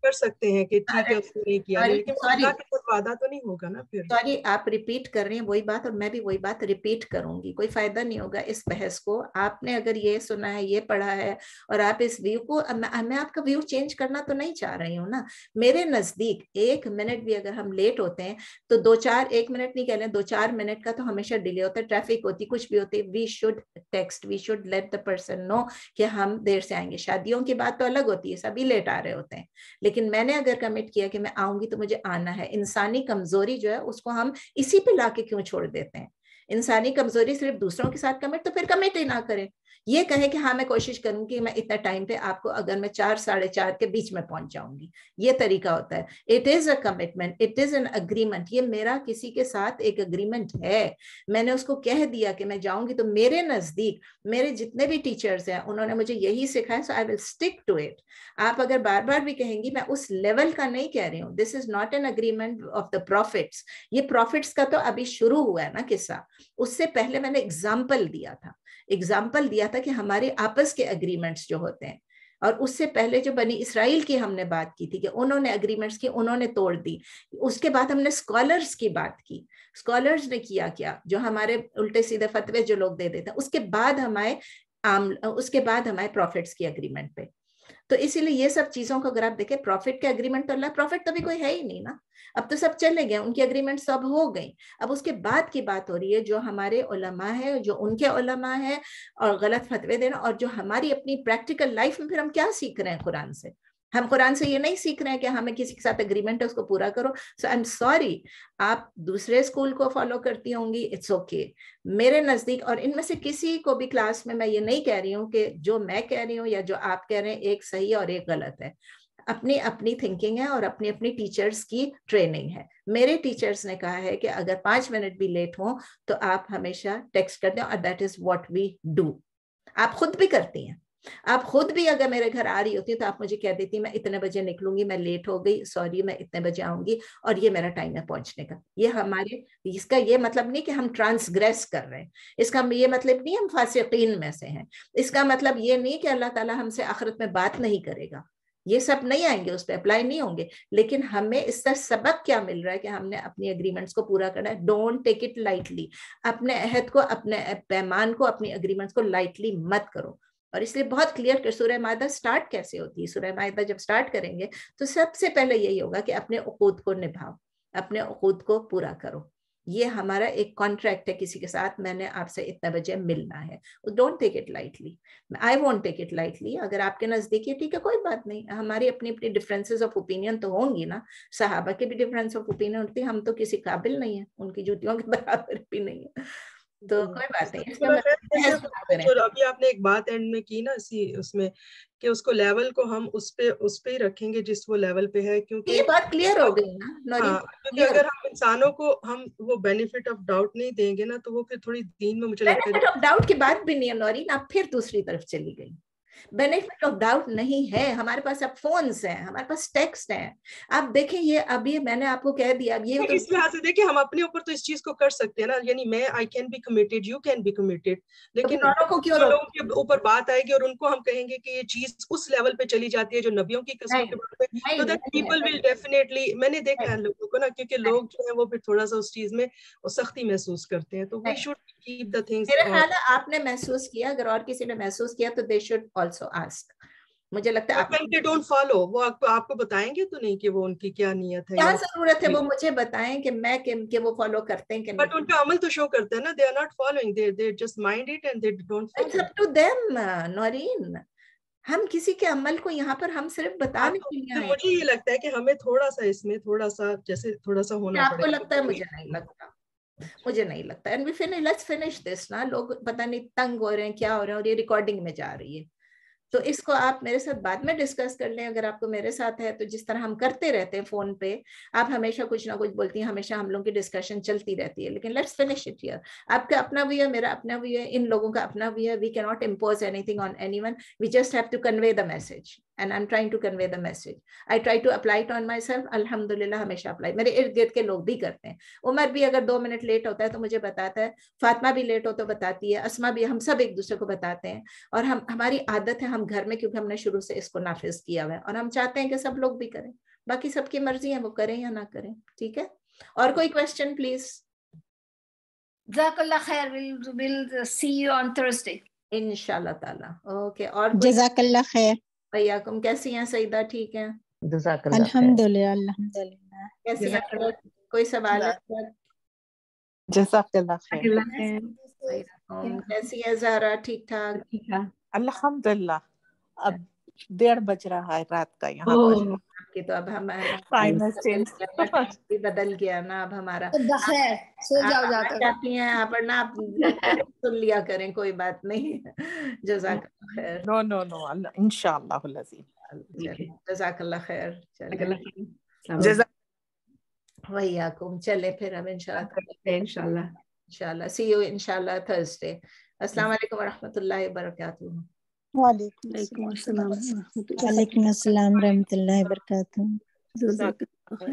कर सकते हैं कि ठीक है उसने नहीं किया लेकिन अल्लाह के साथ वादा तो नहीं होगा ना फिर सॉरी आप रिपीट कर रहे हैं वही बात और मैं भी वही बात रिपीट करूंगी कोई फायदा नहीं होगा इस बहस को आपने अगर ये सुना है ये पढ़ा है और आप इस व्यू को मैं आपका व्यू चेंज करना तो नहीं चाह रही हूँ ना मेरे नजदीक एक मिनट भी अगर हम लेट होते हैं तो दो चार एक मिनट नहीं कह रहे दो चार मिनट का तो हमेशा डिले होता है ट्रैफिक होती कुछ भी होती we should text we should let the person know कि हम देर से आएंगे शादियों की बात तो अलग होती है सभी लेट आ रहे होते हैं लेकिन मैंने अगर कमिट किया कि मैं आऊंगी तो मुझे आना है इंसानी कमजोरी जो है उसको हम इसी पे लाके क्यों छोड़ देते हैं इंसानी कमजोरी सिर्फ दूसरों के साथ कमिट तो फिर कमिट ही ना करें ये कहे कि हाँ मैं कोशिश करूंगी मैं इतना टाइम पे आपको अगर मैं चार साढ़े चार के बीच में पहुंच जाऊंगी ये तरीका होता है it is a commitment it is an agreement ये मेरा किसी के साथ एक अग्रीमेंट है मैंने उसको कह दिया कि मैं जाऊंगी तो मेरे नजदीक मेरे जितने भी टीचर्स हैं उन्होंने मुझे यही सिखाया so I will stick to it आप अगर बार बार भी कहेंगी मैं उस लेवल का नहीं कह रही हूँ this is not an agreement of the prophets ये प्रॉफिट्स का तो अभी शुरू हुआ है ना किस्सा उससे पहले मैंने एग्जाम्पल दिया था एग्जाम्पल दिया था कि हमारे आपस के अग्रीमेंट्स जो होते हैं और उससे पहले जो बनी इसराइल की हमने बात की थी कि उन्होंने अग्रीमेंट्स की उन्होंने तोड़ दी उसके बाद हमने स्कॉलर्स की बात की स्कॉलर्स ने किया क्या जो हमारे उल्टे सीधे फतवे जो लोग दे देते हैं उसके बाद हमारे आम उसके बाद हमारे प्रॉफिट्स की अग्रीमेंट पे तो इसीलिए ये सब चीजों को अगर आप देखें प्रॉफिट के अग्रीमेंट तो अल्लाह प्रॉफिट तो भी कोई है ही नहीं ना अब तो सब चले गए उनकी अग्रीमेंट सब हो गई अब उसके बाद की बात हो रही है जो हमारे उलमा है जो उनके उलमा है और गलत फतवे देना और जो हमारी अपनी प्रैक्टिकल लाइफ में फिर हम क्या सीख रहे हैं कुरान से हम कुरान से ये नहीं सीख रहे हैं कि हमें किसी के साथ एग्रीमेंट है उसको पूरा करो सो आई एम सॉरी आप दूसरे स्कूल को फॉलो करती होंगी इट्स ओके okay. मेरे नज़दीक और इनमें से किसी को भी क्लास में मैं ये नहीं कह रही हूँ कि जो मैं कह रही हूँ या जो आप कह रहे हैं एक सही और एक गलत है अपनी अपनी थिंकिंग है और अपनी अपनी टीचर्स की ट्रेनिंग है मेरे टीचर्स ने कहा है कि अगर पाँच मिनट भी लेट हो तो आप हमेशा टेक्स्ट कर दें और that is what we do आप खुद भी करती हैं आप खुद भी अगर मेरे घर आ रही होती तो आप मुझे कह देती मैं इतने बजे निकलूंगी मैं लेट हो गई सॉरी मैं इतने बजे आऊंगी और ये मेरा टाइम है पहुंचने का ये हमारे इसका ये मतलब नहीं कि हम ट्रांसग्रेस कर रहे हैं इसका ये मतलब नहीं हम फासिकीन में से हैं इसका मतलब ये नहीं कि अल्लाह ताला हमसे आखिरत में बात नहीं करेगा ये सब नहीं आएंगे उस पर अप्लाई नहीं होंगे लेकिन हमें इसका सबक क्या मिल रहा है कि हमने अपनी अग्रीमेंट्स को पूरा करना है डोंट टेक इट लाइटली अपने अहद को अपने पैमान को अपनी अग्रीमेंट्स को लाइटली मत करो और इसलिए बहुत क्लियर कर सूर्य मायदा स्टार्ट कैसे होती है सूर्य मायदा जब स्टार्ट करेंगे तो सबसे पहले यही होगा कि अपने उकूद को निभाओ अपने उकूद को पूरा करो ये हमारा एक कॉन्ट्रैक्ट है किसी के साथ मैंने आपसे इतने बजे मिलना है don't take it lightly I won't take it lightly अगर आपके नज़दीक है ठीक है कोई बात नहीं हमारी अपनी अपनी डिफरेंसेस ऑफ ओपिनियन तो होंगी ना सहाबा के भी डिफरेंस ऑफ ओपिनियन होती हम तो किसी काबिल नहीं है उनकी जूतियों के बराबर भी नहीं है तो, तो कोई बात नहीं इसका मतलब तो अभी आपने एक बात एंड में की ना इसी उसमें कि उसको लेवल को हम उस पे उस पे ही रखेंगे जिस वो लेवल पे है क्योंकि ये बात क्लियर हो गई ना हाँ, क्योंकि अगर हम इंसानों को हम वो बेनिफिट ऑफ डाउट नहीं देंगे ना तो वो फिर थोड़ी दीन में मुझे लगता है डाउट की बात भी नहीं है नौरीन आप फिर दूसरी तरफ चली गई बेनिफिट ऑफ डाउट नहीं है हमारे पास अब फोन्स हैं हमारे पास टेक्स्ट हैं आप देखें ये अभी मैंने आपको कह दिया अब ये तो इस लिहाज से देखिए हम अपने ऊपर तो इस चीज को कर सकते हैं ना यानी मैं I can be committed you can be committed लेकिन तो को क्यों लोगों के ऊपर बात आएगी और उनको हम कहेंगे कि ये चीज उस लेवल पे चली जाती है जो नबियों की किस्म के बारे में तो पीपल विल डेफिनेटली मैंने देखा है लोगों को ना क्योंकि लोग जो है वो फिर थोड़ा सा उस चीज में सख्ती महसूस करते हैं तो we should keep the things मेरा ख्याल है आपने महसूस किया अगर और किसी ने महसूस किया तो दे शुड आल्सो आस्क मुझे लगता है आप डोंट फॉलो वो आपको आपको बताएंगे तो नहीं कि वो उनकी क्या नियत है क्या जरूरत है वो मुझे बताएं कि मैं कि, के वो फॉलो करते हैं कि बट उनका अमल तो शो करते हैं ना they are not following they they just mind it and they don't it's up to them Naureen हम किसी के अमल को यहाँ पर हम सिर्फ बताने के लिए मुझे ये लगता है कि हमें थोड़ा सा इसमें थोड़ा सा जैसे थोड़ा सा होना आपको लगता है मुझे नहीं लगता मुझे नहीं लगता and we finish let's finish this ना लोग पता नहीं तंग हो रहे हैं क्या हो रहे हैं और ये रिकॉर्डिंग में जा रही है तो इसको आप मेरे साथ बाद में डिस्कस कर लें अगर आपको मेरे साथ है तो जिस तरह हम करते रहते हैं फोन पे आप हमेशा कुछ ना कुछ बोलती हैं हमेशा हम लोगों की डिस्कशन चलती रहती है लेकिन लेट्स फिनिश इट हियर आपका अपना भी है मेरा अपना भी है इन लोगों का अपना भी है we can not impose anything on anyone we just have to convey the message and I am trying to convey the message I try to apply to on myself अलहमदुल्ला हमेशा apply मेरे इर्द गिर्द के लोग भी करते हैं उमर भी अगर दो मिनट लेट होता है तो मुझे बताता है फातिमा भी लेट हो तो बताती है असमा भी हम सब एक दूसरे को बताते हैं और हम हमारी आदत है हम घर में क्योंकि हमने शुरू से इसको नाफिज किया हुआ है और हम चाहते हैं कि सब लोग भी करें बाकी सबकी मर्जी है वो करें या ना करें ठीक है और कोई क्वेश्चन प्लीज जजाकल्ला खैर will will see you on Thursday इंशाल्लाह ताला ओके और जजाकल्ला खैर वैयाकुम कैसी हैं सईदा ठीक हैं अल्हम्दुलिल्लाह अल्हम्दुलिल्लाह कैसी हैं कोई सवाल है जजाकल्लाह खैर कैसी है जहरा ठीक ठाक अल्हम्दुलिल्लाह अब डेढ़ बज रहा है रात का यहाँ पर तो अब हमारा बदल गया ना अब हमारा तो सो जाओ जाती है आप ना आप सुन लिया करें कोई बात नहीं जजाक नो नो नो इंशाल्लाह लजीम जजाकल्ला खैर जजाक वैयाकुम चले फिर अब इंशाल्लाह इंशाल्लाह इंशाल्लाह सी यू इंशाल्लाह थर्सडे अस्सलाम वरहमत वरहमतुल्लाहि वबरकातुहू वालेकुम अस्सलाम रहमतुल्लाहि वबरकातुहू